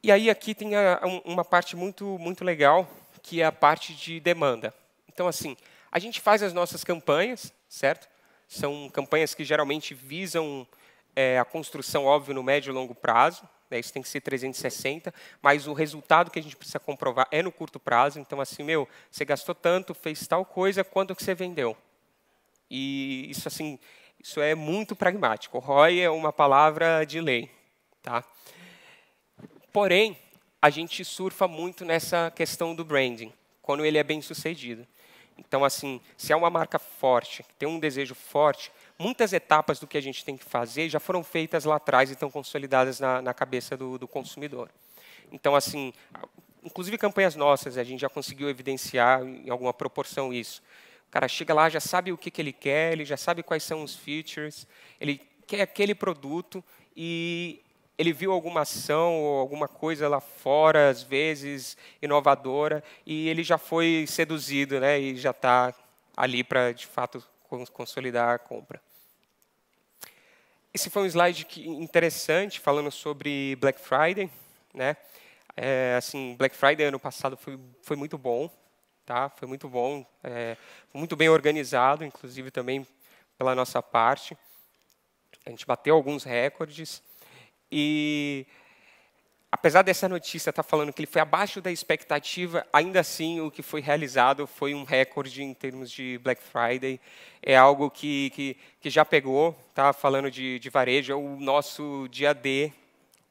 E aí aqui tem a, uma parte muito, muito legal, que é a parte de demanda. Então, assim, a gente faz as nossas campanhas, certo? São campanhas que geralmente visam é, a construção, óbvio, no médio e longo prazo, né, isso tem que ser 360, mas o resultado que a gente precisa comprovar é no curto prazo. Então, assim, meu, você gastou tanto, fez tal coisa, quanto que você vendeu? E isso, assim, isso é muito pragmático. O ROI é uma palavra de lei. Tá? Porém, a gente surfa muito nessa questão do branding, quando ele é bem sucedido. Então, assim, se é uma marca forte, tem um desejo forte, muitas etapas do que a gente tem que fazer já foram feitas lá atrás e estão consolidadas na, na cabeça do, do consumidor. Então, assim, inclusive campanhas nossas, a gente já conseguiu evidenciar em alguma proporção isso. O cara chega lá, já sabe o que, que ele quer, ele já sabe quais são os features, ele quer aquele produto e ele viu alguma ação ou alguma coisa lá fora, às vezes inovadora, e ele já foi seduzido, né? E já está ali para de fato consolidar a compra. Esse foi um slide interessante falando sobre Black Friday, né? É, assim, Black Friday ano passado foi, foi muito bom, tá? Foi muito bom, é, muito bem organizado, inclusive também pela nossa parte. A gente bateu alguns recordes e apesar dessa notícia estar tá falando que ele foi abaixo da expectativa, ainda assim o que foi realizado foi um recorde em termos de Black Friday. É algo que, que, que já pegou, tá? falando de, de varejo, é o nosso dia D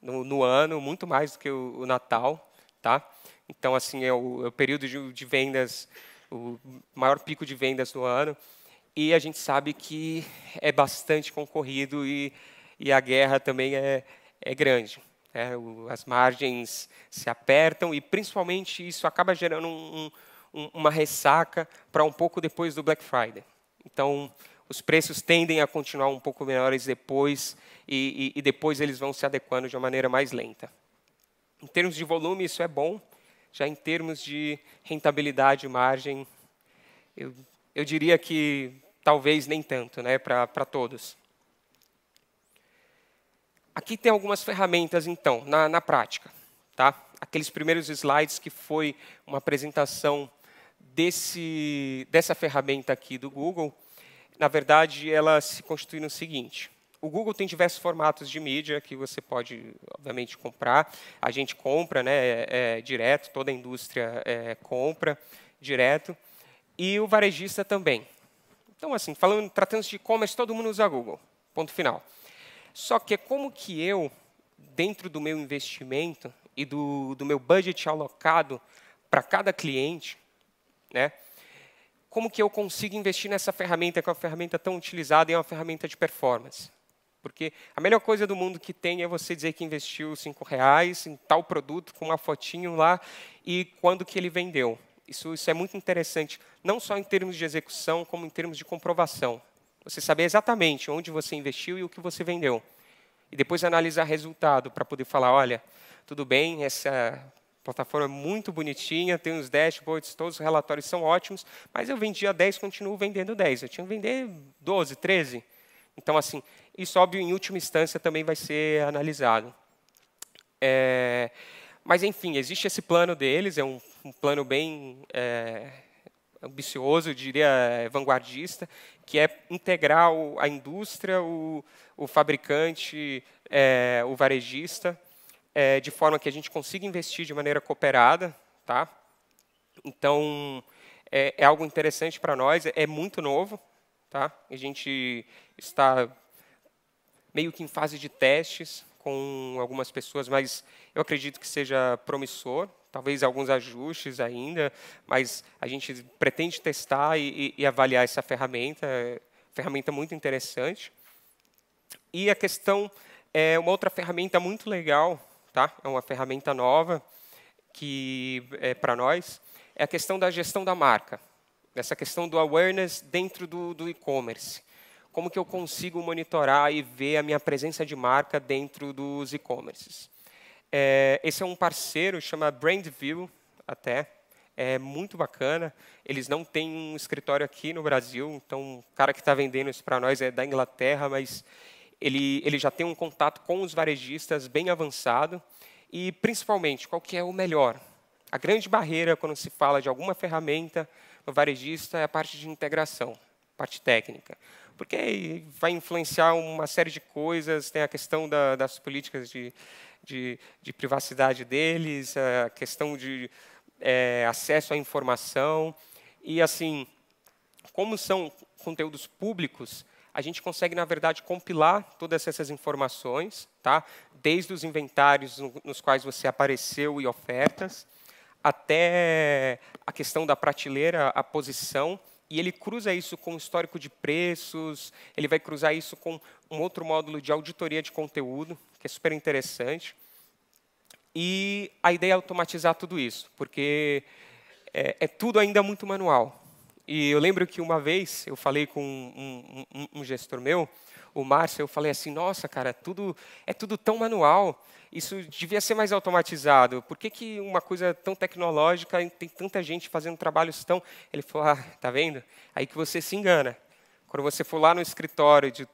no, no ano, muito mais do que o, o Natal. Tá? Então, assim, é o, é o período de, de vendas, o maior pico de vendas do ano. E a gente sabe que é bastante concorrido e, e a guerra também é, é grande. É, as margens se apertam e, principalmente, isso acaba gerando um, um, uma ressaca para um pouco depois do Black Friday. Então, os preços tendem a continuar um pouco menores depois e, e, e depois eles vão se adequando de uma maneira mais lenta. Em termos de volume, isso é bom. Já em termos de rentabilidade e margem, eu, eu diria que talvez nem tanto né, para todos. Aqui tem algumas ferramentas, então, na, na prática. Tá? Aqueles primeiros slides que foi uma apresentação desse, dessa ferramenta aqui do Google, na verdade, ela se constitui no seguinte. O Google tem diversos formatos de mídia que você pode, obviamente, comprar. A gente compra né, é, é direto, toda a indústria é, compra direto. E o varejista também. Então, assim, falando, tratando-se de e-commerce, todo mundo usa Google. Ponto final. Só que é como que eu, dentro do meu investimento e do, do meu budget alocado para cada cliente, né? Como que eu consigo investir nessa ferramenta, que é uma ferramenta tão utilizada e é uma ferramenta de performance? Porque a melhor coisa do mundo que tem é você dizer que investiu cinco reais em tal produto com uma fotinho lá e quando que ele vendeu. Isso, isso é muito interessante, não só em termos de execução, como em termos de comprovação. Você saber exatamente onde você investiu e o que você vendeu. E depois analisar resultado para poder falar, olha, tudo bem, essa plataforma é muito bonitinha, tem os dashboards, todos os relatórios são ótimos, mas eu vendia 10, continuo vendendo 10. Eu tinha que vender 12, 13. Então, assim, isso, óbvio, em última instância também vai ser analisado. É, mas, enfim, existe esse plano deles, é um, um plano bem é, ambicioso, eu diria, vanguardista, que é integrar a indústria, o, o fabricante, é, o varejista, é, de forma que a gente consiga investir de maneira cooperada. Tá? Então, é, é algo interessante para nós, é muito novo. Tá? A gente está meio que em fase de testes com algumas pessoas, mas eu acredito que seja promissor talvez alguns ajustes ainda, mas a gente pretende testar e, e, e avaliar essa ferramenta, é, ferramenta muito interessante. E a questão é uma outra ferramenta muito legal, tá? É uma ferramenta nova que é para nós é a questão da gestão da marca, essa questão do awareness dentro do, do e-commerce. Como que eu consigo monitorar e ver a minha presença de marca dentro dos e-commerces? É, esse é um parceiro, chama Brandview, até. É muito bacana. Eles não têm um escritório aqui no Brasil, então o cara que está vendendo isso para nós é da Inglaterra, mas ele, ele já tem um contato com os varejistas bem avançado. E, principalmente, qual que é o melhor? A grande barreira quando se fala de alguma ferramenta no varejista é a parte de integração, parte técnica. Porque vai influenciar uma série de coisas, tem a questão da, das políticas de, de, de privacidade deles, a questão de é, acesso à informação. E, assim, como são conteúdos públicos, a gente consegue, na verdade, compilar todas essas informações, tá? desde os inventários nos quais você apareceu e ofertas, até a questão da prateleira, a posição, e ele cruza isso com o histórico de preços, ele vai cruzar isso com um outro módulo de auditoria de conteúdo, que é super interessante. E a ideia é automatizar tudo isso, porque é, é tudo ainda muito manual. E eu lembro que uma vez eu falei com um, um, um gestor meu, o Márcio, eu falei assim, nossa, cara, tudo é tudo tão manual, isso devia ser mais automatizado. Por que, que uma coisa tão tecnológica tem tanta gente fazendo trabalhos tão... Ele falou, ah, tá vendo? Aí que você se engana. Quando você for lá no escritório de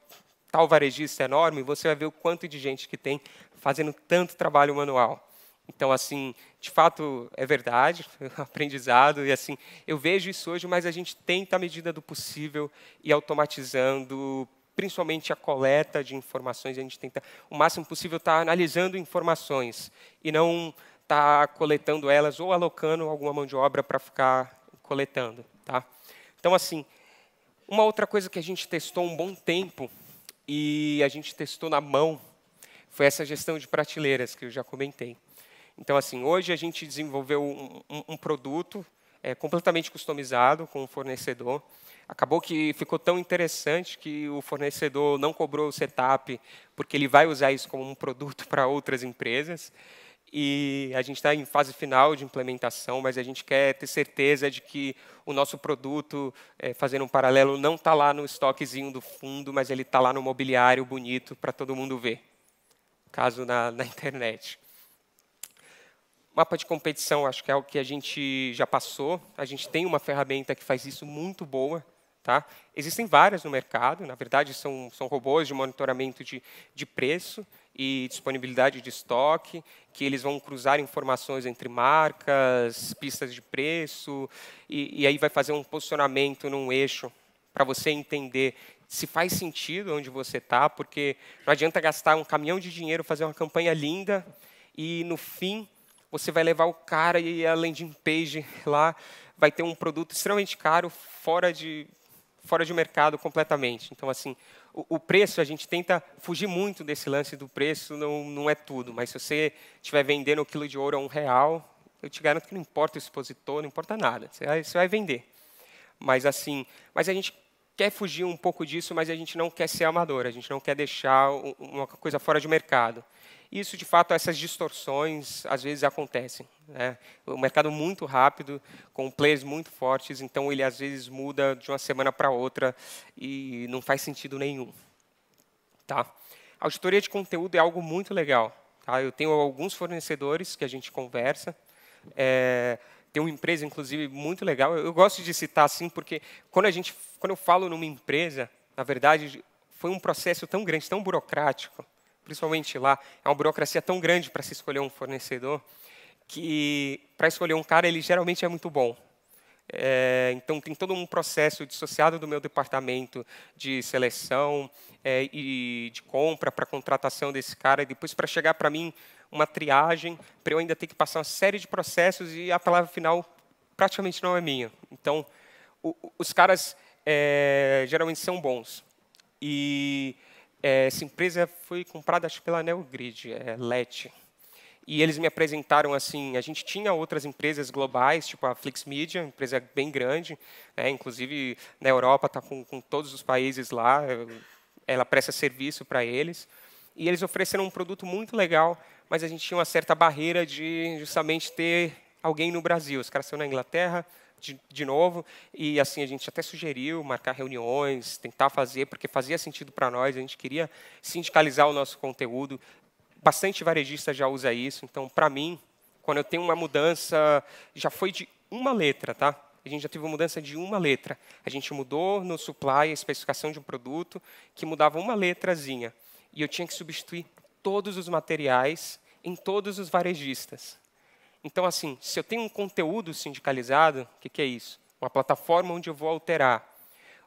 tal varejista enorme, você vai ver o quanto de gente que tem fazendo tanto trabalho manual. Então, assim, de fato é verdade, é aprendizado e assim eu vejo isso hoje, mas a gente tenta à medida do possível e automatizando principalmente a coleta de informações, a gente tenta o máximo possível estar tá analisando informações e não estar tá coletando elas ou alocando alguma mão de obra para ficar coletando, tá? Então, assim, uma outra coisa que a gente testou um bom tempo e a gente testou na mão, foi essa gestão de prateleiras que eu já comentei. Então, assim, hoje a gente desenvolveu um, um, um produto é, completamente customizado com o um fornecedor. Acabou que ficou tão interessante que o fornecedor não cobrou o setup, porque ele vai usar isso como um produto para outras empresas e a gente está em fase final de implementação, mas a gente quer ter certeza de que o nosso produto, é, fazendo um paralelo, não está lá no estoquezinho do fundo, mas ele está lá no mobiliário bonito para todo mundo ver, caso na, na internet. Mapa de competição, acho que é algo que a gente já passou. A gente tem uma ferramenta que faz isso muito boa, Tá? Existem várias no mercado, na verdade, são, são robôs de monitoramento de, de preço e disponibilidade de estoque, que eles vão cruzar informações entre marcas, pistas de preço, e, e aí vai fazer um posicionamento num eixo para você entender se faz sentido onde você está, porque não adianta gastar um caminhão de dinheiro, fazer uma campanha linda, e no fim você vai levar o cara e a landing page lá vai ter um produto extremamente caro, fora de, fora de mercado completamente. Então, assim, o, preço, a gente tenta fugir muito desse lance do preço, não, não é tudo. Mas se você estiver vendendo um quilo de ouro a um real, eu te garanto que não importa o expositor, não importa nada. Você vai, você vai vender. Mas assim, mas a gente quer fugir um pouco disso, mas a gente não quer ser amador, a gente não quer deixar uma coisa fora de mercado. Isso, de fato, essas distorções às vezes acontecem. Né? o um mercado muito rápido, com players muito fortes, então ele às vezes muda de uma semana para outra e não faz sentido nenhum. Tá? Auditoria de conteúdo é algo muito legal. Tá? Eu tenho alguns fornecedores que a gente conversa. É, tem uma empresa, inclusive, muito legal. Eu, eu gosto de citar assim, porque quando, a gente, quando eu falo numa empresa, na verdade, foi um processo tão grande, tão burocrático, principalmente lá, é uma burocracia tão grande para se escolher um fornecedor, que para escolher um cara ele geralmente é muito bom. É, então tem todo um processo dissociado do meu departamento de seleção é, e de compra para contratação desse cara e depois para chegar para mim uma triagem para eu ainda ter que passar uma série de processos e a palavra final praticamente não é minha. Então o, os caras é, geralmente são bons e é, essa empresa foi comprada acho pela Neogrid, é, LET e eles me apresentaram assim, a gente tinha outras empresas globais, tipo a Flix Media, empresa bem grande, né, inclusive na Europa está com, com, todos os países lá, ela presta serviço para eles, e eles ofereceram um produto muito legal, mas a gente tinha uma certa barreira de justamente ter alguém no Brasil. Os caras são na Inglaterra, de, de, novo, e assim a gente até sugeriu marcar reuniões, tentar fazer, porque fazia sentido para nós, a gente queria sindicalizar o nosso conteúdo, Bastante varejista já usa isso, então, para mim, quando eu tenho uma mudança, já foi de uma letra, tá? A gente já teve uma mudança de uma letra. A gente mudou no supply a especificação de um produto que mudava uma letrazinha. E eu tinha que substituir todos os materiais em todos os varejistas. Então, assim, se eu tenho um conteúdo sindicalizado, o que, que, é isso? Uma plataforma onde eu vou alterar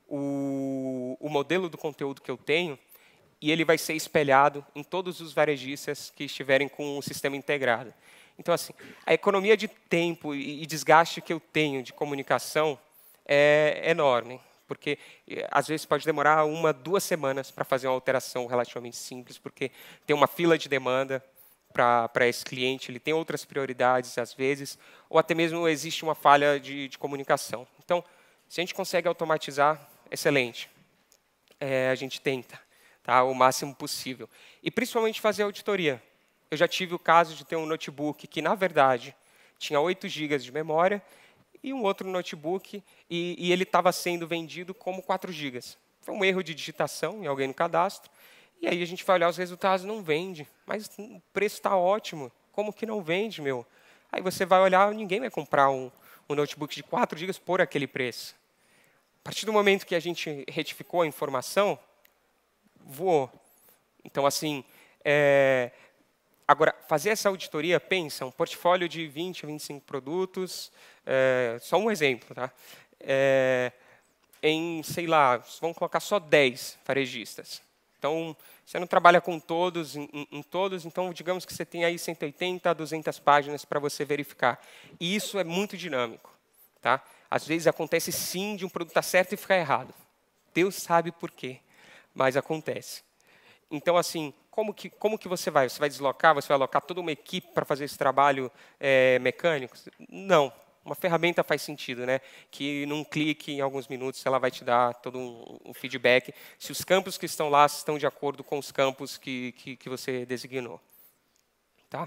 o, o modelo do conteúdo que eu tenho e ele vai ser espelhado em todos os varejistas que estiverem com o sistema integrado. Então, assim, a economia de tempo e desgaste que eu tenho de comunicação é enorme, porque eh, às vezes pode demorar uma, duas semanas para fazer uma alteração relativamente simples, porque tem uma fila de demanda para esse cliente, ele tem outras prioridades às vezes, ou até mesmo existe uma falha de, de comunicação. Então, se a gente consegue automatizar, excelente. É, a gente tenta tá? o máximo possível. E principalmente fazer auditoria. Eu já tive o caso de ter um notebook que, na verdade, tinha 8 GB de memória e um outro notebook, e, e ele estava sendo vendido como 4 GB. Foi um erro de digitação em alguém no cadastro. E aí a gente vai olhar os resultados, não vende. Mas o preço está ótimo. Como que não vende, meu? Aí você vai olhar, ninguém vai comprar um, um notebook de 4 GB por aquele preço. A partir do momento que a gente retificou a informação, voou. Então, assim, é... agora, fazer essa auditoria, pensa, um portfólio de 20, 25 produtos, é... só um exemplo, tá? É... Em, sei lá, vamos colocar só 10 farejistas. Então, você não trabalha com todos, em, em, todos, então digamos que você tem aí 180 200 páginas para você verificar. E isso é muito dinâmico. Tá? Às vezes acontece sim de um produto estar certo e ficar errado. Deus sabe por quê mas acontece. Então, assim, como que, como que você vai? Você vai deslocar, você vai alocar toda uma equipe para fazer esse trabalho é, mecânico? Não. Uma ferramenta faz sentido, né? Que num clique, em alguns minutos, ela vai te dar todo um, um feedback se os campos que estão lá estão de acordo com os campos que, que, que você designou. Tá?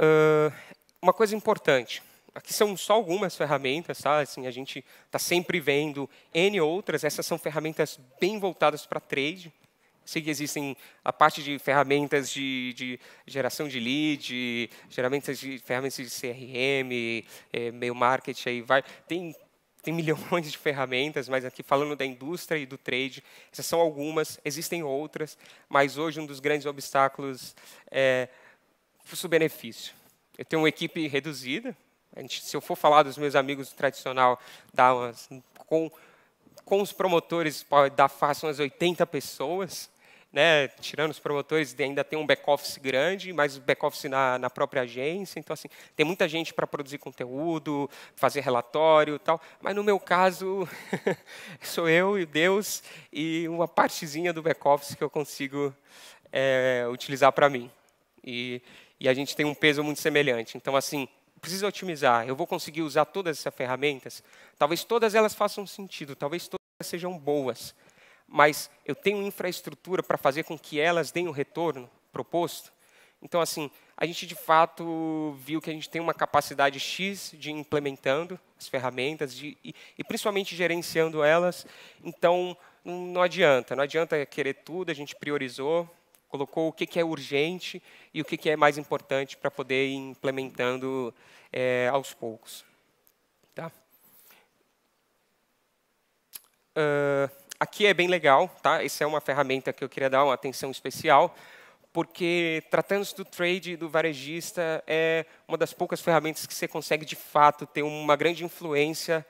Uh, uma coisa importante aqui são só algumas ferramentas, tá? Assim, a gente está sempre vendo N outras. Essas são ferramentas bem voltadas para trade. Sei que existem a parte de ferramentas de, de geração de lead, ferramentas de, ferramentas de CRM, é, meio marketing, aí vai. Tem, tem milhões de ferramentas, mas aqui falando da indústria e do trade, essas são algumas, existem outras, mas hoje um dos grandes obstáculos é o benefício. Eu tenho uma equipe reduzida, Gente, se eu for falar dos meus amigos tradicional, dá umas, com, com os promotores, pode dar fácil umas 80 pessoas. Né, tirando os promotores, ainda tem um back-office grande, mas back-office na, na, própria agência. Então, assim, tem muita gente para produzir conteúdo, fazer relatório tal. Mas, no meu caso, sou eu e Deus e uma partezinha do back-office que eu consigo é, utilizar para mim. E, e a gente tem um peso muito semelhante. Então, assim, preciso otimizar, eu vou conseguir usar todas essas ferramentas? Talvez todas elas façam sentido, talvez todas sejam boas, mas eu tenho infraestrutura para fazer com que elas deem o retorno proposto? Então, assim, a gente de fato viu que a gente tem uma capacidade X de implementando as ferramentas de, e, e, principalmente gerenciando elas. Então, não adianta, não adianta querer tudo, a gente priorizou, colocou o que, que é urgente e o que, que é mais importante para poder ir implementando é, aos poucos. Tá? Uh, aqui é bem legal, tá? Essa é uma ferramenta que eu queria dar uma atenção especial, porque tratando-se do trade do varejista, é uma das poucas ferramentas que você consegue, de fato, ter uma grande influência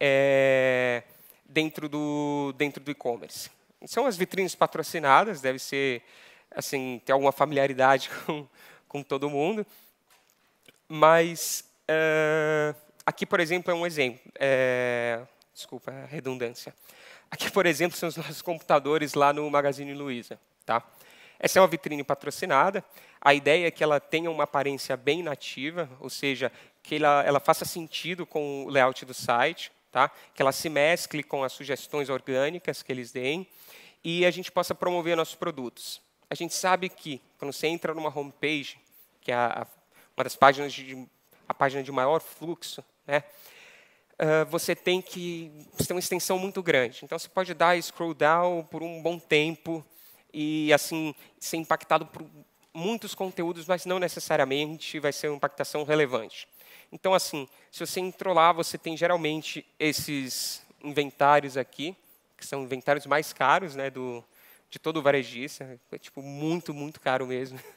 é, dentro do dentro do e-commerce. São as vitrines patrocinadas, deve ser assim, ter alguma familiaridade com, com todo mundo. Mas eh, aqui, por exemplo, é um exemplo. É, desculpa, a redundância. Aqui, por exemplo, são os nossos computadores lá no Magazine Luiza. Tá? Essa é uma vitrine patrocinada. A ideia é que ela tenha uma aparência bem nativa, ou seja, que ela, ela faça sentido com o layout do site, tá? que ela se mescle com as sugestões orgânicas que eles deem e a gente possa promover nossos produtos. A gente sabe que quando você entra numa homepage, que é a, a, uma das páginas de a página de maior fluxo, né? Uh, você tem que você tem uma extensão muito grande. Então você pode dar scroll down por um bom tempo e assim ser impactado por muitos conteúdos, mas não necessariamente vai ser uma impactação relevante. Então assim, se você entrou lá, você tem geralmente esses inventários aqui, que são inventários mais caros, né, do de todo o varejista, é tipo muito, muito caro mesmo.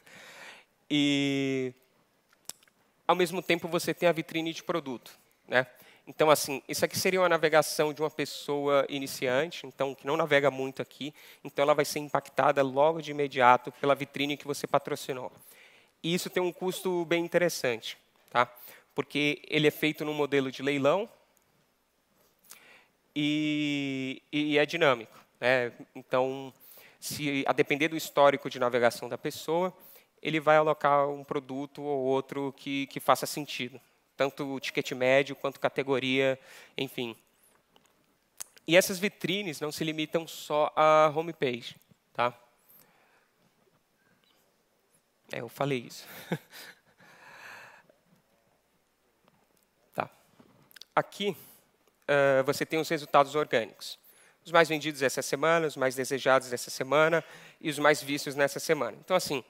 E ao mesmo tempo você tem a vitrine de produto, né? Então, assim, isso aqui seria uma navegação de uma pessoa iniciante, então que não navega muito aqui, então ela vai ser impactada logo de imediato pela vitrine que você patrocinou. E isso tem um custo bem interessante, tá? Porque ele é feito num modelo de leilão e, e é dinâmico, né? Então, se a depender do histórico de navegação da pessoa, ele vai alocar um produto ou outro que, que faça sentido, tanto o ticket médio quanto categoria, enfim. E essas vitrines não se limitam só à homepage, tá? É, eu falei isso. tá. Aqui uh, você tem os resultados orgânicos. Os mais vendidos essa semana, os mais desejados essa semana e os mais vistos nessa semana. Então, assim,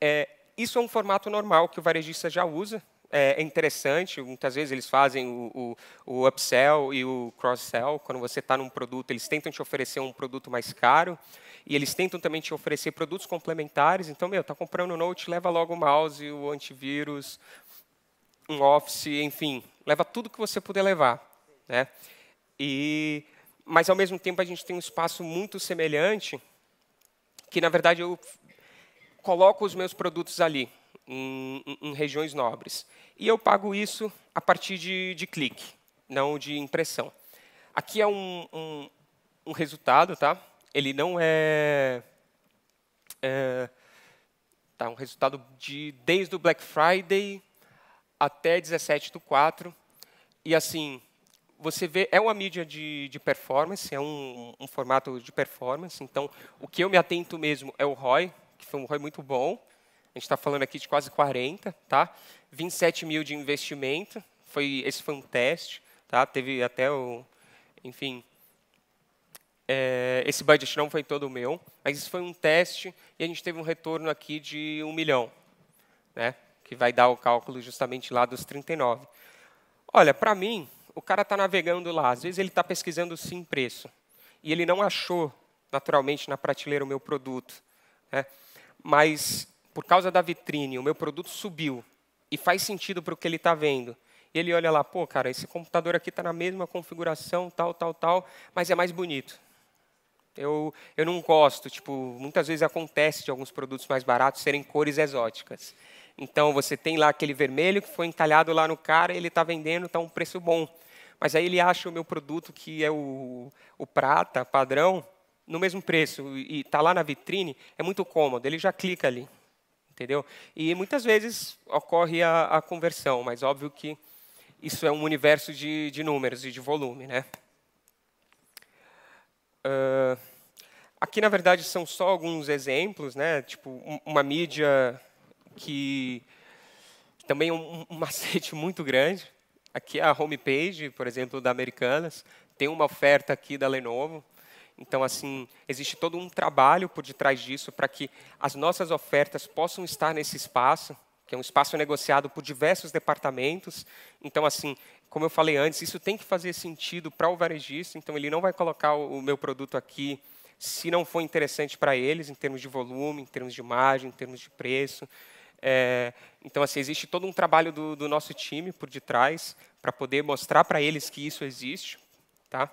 é, isso é um formato normal que o varejista já usa. É, é interessante, muitas vezes eles fazem o, o, o upsell e o cross-sell. Quando você está num produto, eles tentam te oferecer um produto mais caro e eles tentam também te oferecer produtos complementares. Então, meu, tá comprando o Note, leva logo o mouse, o antivírus, um Office, enfim, leva tudo que você puder levar, né? E mas, ao mesmo tempo, a gente tem um espaço muito semelhante, que, na verdade, eu coloco os meus produtos ali, em, em, em regiões nobres. E eu pago isso a partir de, de clique, não de impressão. Aqui é um, um, um resultado, tá? Ele não é, é tá, um resultado de desde o Black Friday até 17 do 4. E assim, você vê, é uma mídia de, de performance, é um, um, formato de performance. Então, o que eu me atento mesmo é o ROI, que foi um ROI muito bom. A gente está falando aqui de quase 40, tá? 27 mil de investimento. Foi, esse foi um teste, tá? Teve até o, enfim, é, esse budget não foi todo meu, mas isso foi um teste e a gente teve um retorno aqui de um milhão, né? Que vai dar o cálculo justamente lá dos 39. Olha, para mim, o cara está navegando lá, às vezes ele está pesquisando sim preço, e ele não achou, naturalmente, na prateleira o meu produto. Né? Mas, por causa da vitrine, o meu produto subiu, e faz sentido para o que ele está vendo. E ele olha lá, pô, cara, esse computador aqui está na mesma configuração, tal, tal, tal, mas é mais bonito. Eu, eu não gosto, tipo, muitas vezes acontece de alguns produtos mais baratos serem cores exóticas. Então, você tem lá aquele vermelho que foi encalhado lá no cara, e ele está vendendo, está um preço bom. Mas aí ele acha o meu produto, que é o, o prata, padrão, no mesmo preço e está lá na vitrine, é muito cômodo, ele já clica ali. Entendeu? E muitas vezes ocorre a, a conversão, mas óbvio que isso é um universo de, de números e de volume. Né? Uh, aqui, na verdade, são só alguns exemplos, né? tipo uma mídia que também é um, um macete muito grande. Aqui é a homepage, por exemplo, da Americanas, tem uma oferta aqui da Lenovo. Então, assim, existe todo um trabalho por detrás disso para que as nossas ofertas possam estar nesse espaço, que é um espaço negociado por diversos departamentos. Então, assim, como eu falei antes, isso tem que fazer sentido para o varejista. Então, ele não vai colocar o meu produto aqui se não for interessante para eles, em termos de volume, em termos de margem, em termos de preço. É, então, assim, existe todo um trabalho do, do nosso time por detrás para poder mostrar para eles que isso existe, tá?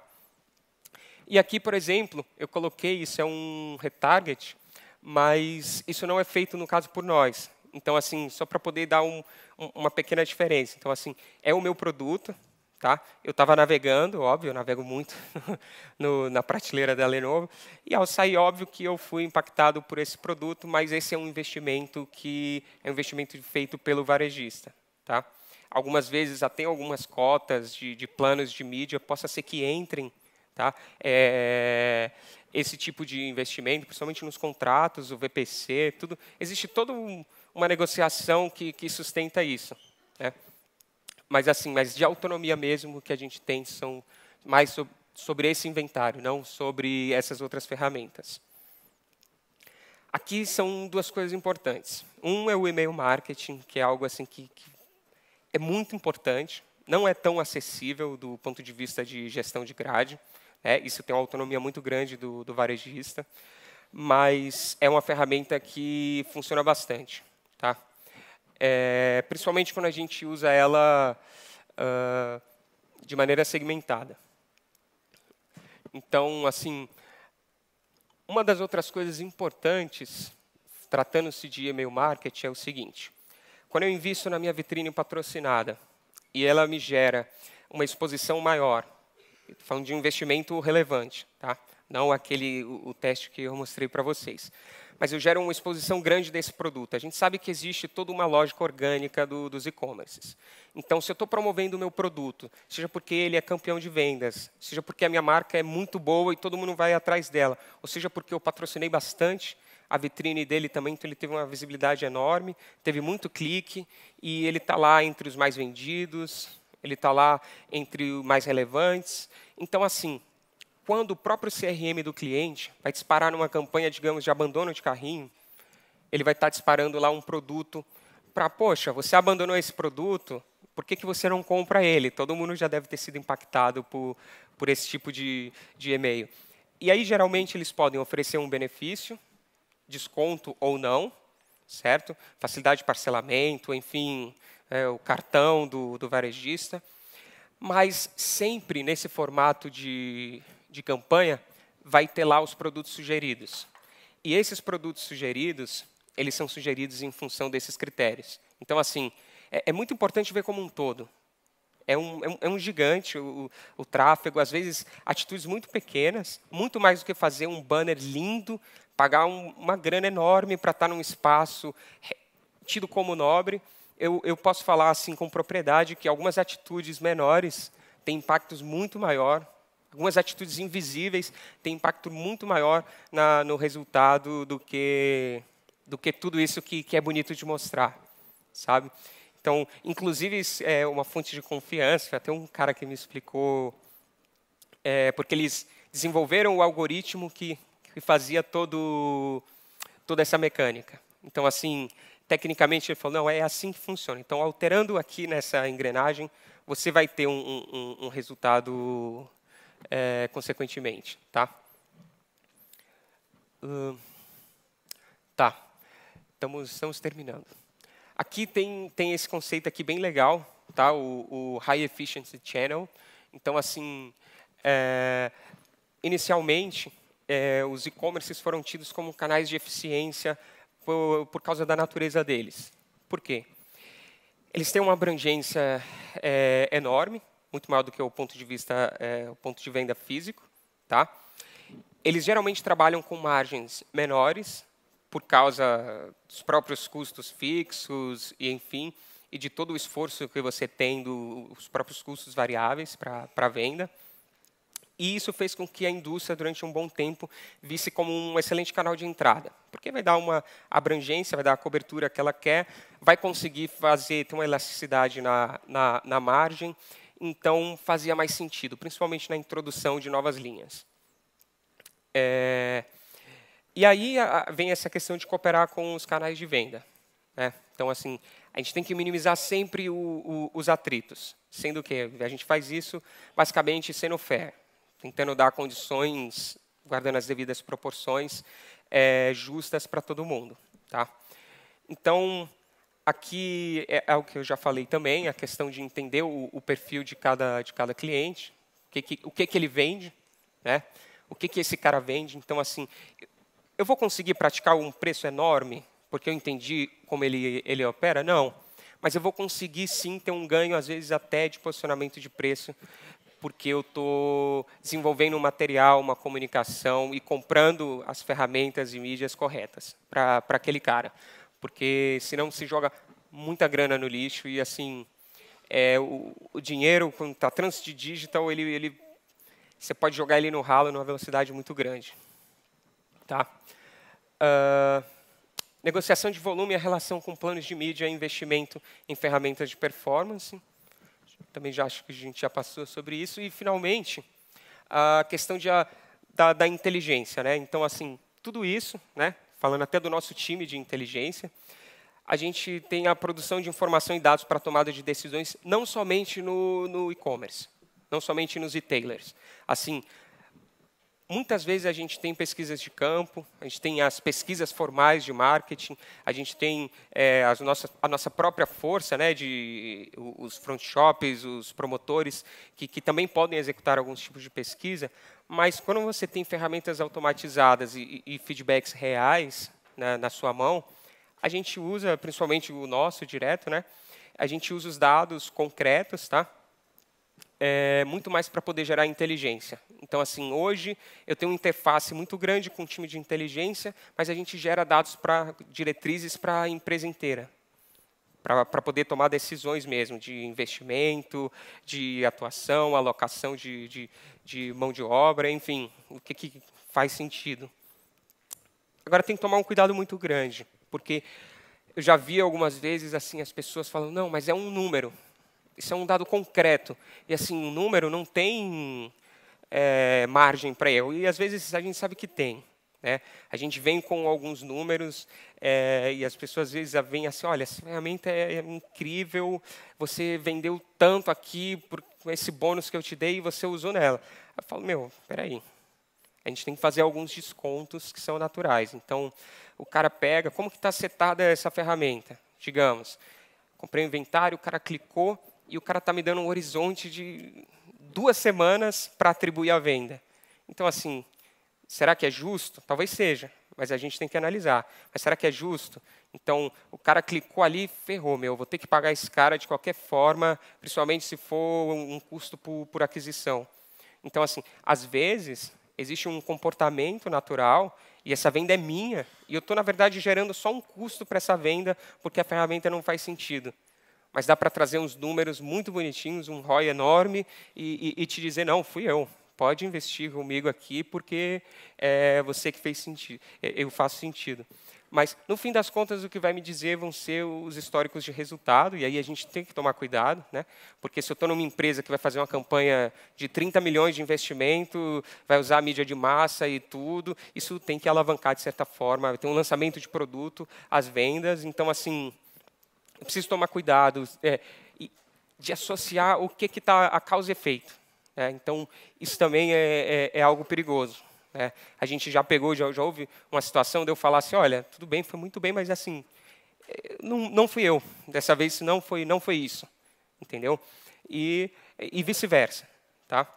E aqui, por exemplo, eu coloquei isso é um retarget, mas isso não é feito no caso por nós. Então, assim, só para poder dar um, um, uma pequena diferença. Então, assim, é o meu produto, Tá? Eu estava navegando, óbvio, eu navego muito no, na prateleira da Lenovo, e ao sair, óbvio que eu fui impactado por esse produto, mas esse é um investimento que é um investimento feito pelo varejista. Tá? Algumas vezes, até algumas cotas de, de planos de mídia, possa ser que entrem tá? É, esse tipo de investimento, principalmente nos contratos, o VPC, tudo, existe toda um, uma negociação que, que sustenta isso. Né? mas assim, mas de autonomia mesmo que a gente tem são mais so sobre esse inventário, não sobre essas outras ferramentas. Aqui são duas coisas importantes. Um é o e-mail marketing, que é algo assim que, que é muito importante, não é tão acessível do ponto de vista de gestão de grade. É Isso tem uma autonomia muito grande do, do varejista, mas é uma ferramenta que funciona bastante. Tá? é, principalmente quando a gente usa ela uh, de maneira segmentada. Então, assim, uma das outras coisas importantes, tratando-se de e-mail marketing, é o seguinte: quando eu invisto na minha vitrine patrocinada e ela me gera uma exposição maior, falando de um investimento relevante, tá? não aquele o, o teste que eu mostrei para vocês mas eu gero uma exposição grande desse produto. A gente sabe que existe toda uma lógica orgânica do, dos e-commerces. Então, se eu estou promovendo o meu produto, seja porque ele é campeão de vendas, seja porque a minha marca é muito boa e todo mundo vai atrás dela, ou seja porque eu patrocinei bastante a vitrine dele também, então ele teve uma visibilidade enorme, teve muito clique e ele está lá entre os mais vendidos, ele está lá entre os mais relevantes. Então, assim, quando o próprio CRM do cliente vai disparar numa campanha, digamos, de abandono de carrinho, ele vai estar disparando lá um produto para, poxa, você abandonou esse produto, por que, que você não compra ele? Todo mundo já deve ter sido impactado por, por esse tipo de, de e-mail. E aí, geralmente, eles podem oferecer um benefício, desconto ou não, certo? Facilidade de parcelamento, enfim, é, o cartão do, do varejista. Mas sempre nesse formato de de campanha, vai ter lá os produtos sugeridos. E esses produtos sugeridos, eles são sugeridos em função desses critérios. Então, assim, é, é muito importante ver como um todo. É um, é um, é um gigante o, o, tráfego, às vezes atitudes muito pequenas, muito mais do que fazer um banner lindo, pagar um, uma grana enorme para estar num espaço tido como nobre. Eu, eu posso falar assim com propriedade que algumas atitudes menores têm impactos muito maior Algumas atitudes invisíveis têm impacto muito maior na, no resultado do que, do que tudo isso que, que é bonito de mostrar, sabe? Então, inclusive, é uma fonte de confiança. até um cara que me explicou, é, porque eles desenvolveram o algoritmo que, que fazia todo, toda essa mecânica. Então, assim, tecnicamente, ele falou: não, é assim que funciona. Então, alterando aqui nessa engrenagem, você vai ter um, um, um resultado é, consequentemente. Tá? Uh, tá, estamos, estamos terminando. Aqui tem, tem esse conceito aqui bem legal, tá? o, o High Efficiency Channel. Então, assim, é, inicialmente, é, os e-commerces foram tidos como canais de eficiência por, por causa da natureza deles. Por quê? Eles têm uma abrangência é, enorme, muito maior do que o ponto de vista, é, o ponto de venda físico, tá? Eles geralmente trabalham com margens menores por causa dos próprios custos fixos e enfim e de todo o esforço que você tem dos próprios custos variáveis para a venda. E isso fez com que a indústria, durante um bom tempo, visse como um excelente canal de entrada, porque vai dar uma abrangência, vai dar a cobertura que ela quer, vai conseguir fazer, ter uma elasticidade na, na, na margem, então fazia mais sentido, principalmente na introdução de novas linhas. É, e aí a, vem essa questão de cooperar com os canais de venda. Né? Então, assim, a gente tem que minimizar sempre o, o, os atritos, sendo que a gente faz isso basicamente sendo fair, tentando dar condições, guardando as devidas proporções é, justas para todo mundo. Tá? Então, Aqui é, é o que eu já falei também, a questão de entender o, o perfil de cada, de cada cliente, o que, que o que, que ele vende, né? o que, que esse cara vende. Então, assim, eu vou conseguir praticar um preço enorme porque eu entendi como ele, ele opera? Não. Mas eu vou conseguir, sim, ter um ganho, às vezes, até de posicionamento de preço, porque eu estou desenvolvendo um material, uma comunicação e comprando as ferramentas e mídias corretas para aquele cara porque senão se joga muita grana no lixo e assim é, o, o, dinheiro quando está transdigital ele, ele você pode jogar ele no ralo numa velocidade muito grande, tá? Uh, negociação de volume e a relação com planos de mídia, investimento em ferramentas de performance. Também já acho que a gente já passou sobre isso. E, finalmente, a questão de, a, da, da inteligência. Né? Então, assim, tudo isso, né? falando até do nosso time de inteligência, a gente tem a produção de informação e dados para tomada de decisões, não somente no, no e-commerce, não somente nos e-tailers. Assim, Muitas vezes a gente tem pesquisas de campo, a gente tem as pesquisas formais de marketing, a gente tem é, as nossas, a nossa própria força, né, de os front shops, os promotores, que, que também podem executar alguns tipos de pesquisa, mas quando você tem ferramentas automatizadas e, e feedbacks reais na, na sua mão, a gente usa, principalmente o nosso direto, né, a gente usa os dados concretos, tá? é, muito mais para poder gerar inteligência. Então, assim, hoje eu tenho uma interface muito grande com o time de inteligência, mas a gente gera dados para diretrizes para a empresa inteira, para poder tomar decisões mesmo de investimento, de atuação, alocação de, de, de mão de obra, enfim, o que, que faz sentido. Agora, tem que tomar um cuidado muito grande, porque eu já vi algumas vezes assim as pessoas falando, não, mas é um número. Isso é um dado concreto. E assim, o um número não tem é, margem para erro. E às vezes a gente sabe que tem. Né? A gente vem com alguns números é, e as pessoas às vezes vêm assim: olha, essa ferramenta é, é incrível, você vendeu tanto aqui por esse bônus que eu te dei e você usou nela. Eu falo: meu, peraí. A gente tem que fazer alguns descontos que são naturais. Então, o cara pega, como que está setada essa ferramenta? Digamos, comprei um inventário, o cara clicou, e o cara está me dando um horizonte de duas semanas para atribuir a venda. Então, assim, será que é justo? Talvez seja, mas a gente tem que analisar. Mas será que é justo? Então, o cara clicou ali, ferrou, meu, vou ter que pagar esse cara de qualquer forma, principalmente se for um custo por, por aquisição. Então, assim, às vezes existe um comportamento natural e essa venda é minha e eu estou, na verdade, gerando só um custo para essa venda porque a ferramenta não faz sentido mas dá para trazer uns números muito bonitinhos, um ROI enorme, e, e, e, te dizer, não, fui eu. Pode investir comigo aqui, porque é você que fez sentido, é, eu faço sentido. Mas, no fim das contas, o que vai me dizer vão ser os históricos de resultado, e aí a gente tem que tomar cuidado, né? porque se eu estou numa empresa que vai fazer uma campanha de 30 milhões de investimento, vai usar a mídia de massa e tudo, isso tem que alavancar de certa forma, tem um lançamento de produto, as vendas, então, assim, preciso tomar cuidado é, de associar o que está a causa e efeito. Né? Então, isso também é, é, é algo perigoso. Né? A gente já pegou, já, já houve uma situação de eu falar assim, olha, tudo bem, foi muito bem, mas assim, eh, não, não fui eu. Dessa vez não foi, não foi isso. Entendeu? E, e vice-versa. Tá?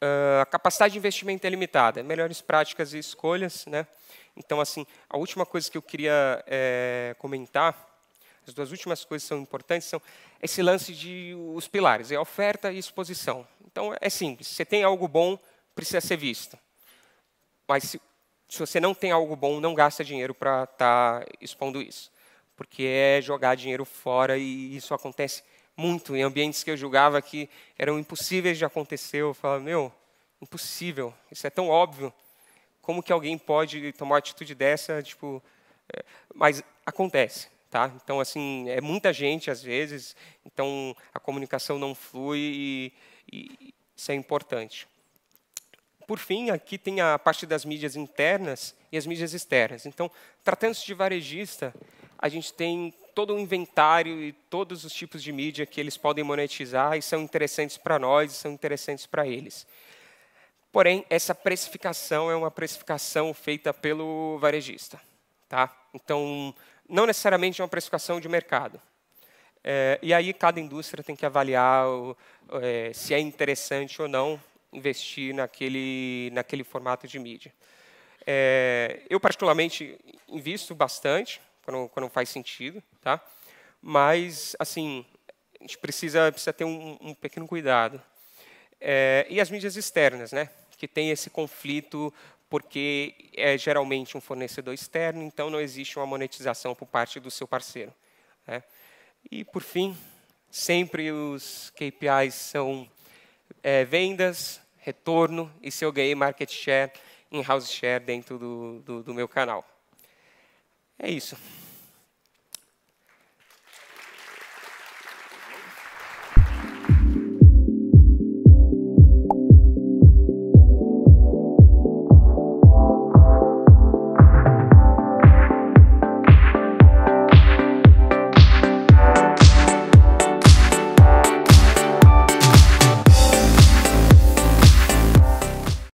Uh, a capacidade de investimento é limitada. É melhores práticas e escolhas. Né? Então, assim, a última coisa que eu queria é, comentar as duas últimas coisas são importantes, são esse lance de os pilares, é oferta e exposição. Então, é simples, você tem algo bom, precisa ser visto. Mas se, se você não tem algo bom, não gasta dinheiro para estar tá expondo isso. Porque é jogar dinheiro fora e isso acontece muito em ambientes que eu julgava que eram impossíveis de acontecer. Eu falava, meu, impossível, isso é tão óbvio. Como que alguém pode tomar uma atitude dessa? Tipo, eh, mas acontece. Tá? Então, assim, é muita gente às vezes, então a comunicação não flui e, e isso é importante. Por fim, aqui tem a parte das mídias internas e as mídias externas. Então, tratando-se de varejista, a gente tem todo o inventário e todos os tipos de mídia que eles podem monetizar e são interessantes para nós e são interessantes para eles. Porém, essa precificação é uma precificação feita pelo varejista. Tá? Então, não necessariamente de é uma precificação de mercado. É, e aí cada indústria tem que avaliar o, é, se é interessante ou não investir naquele, naquele formato de mídia. É, eu, particularmente, invisto bastante, quando, quando faz sentido, tá? mas assim a gente precisa, precisa ter um, um pequeno cuidado. É, e as mídias externas, né? que tem esse conflito porque é geralmente um fornecedor externo, então não existe uma monetização por parte do seu parceiro. Né? E, por fim, sempre os KPIs são é, vendas, retorno e se eu ganhei market share, in-house share dentro do, do, do meu canal. É isso.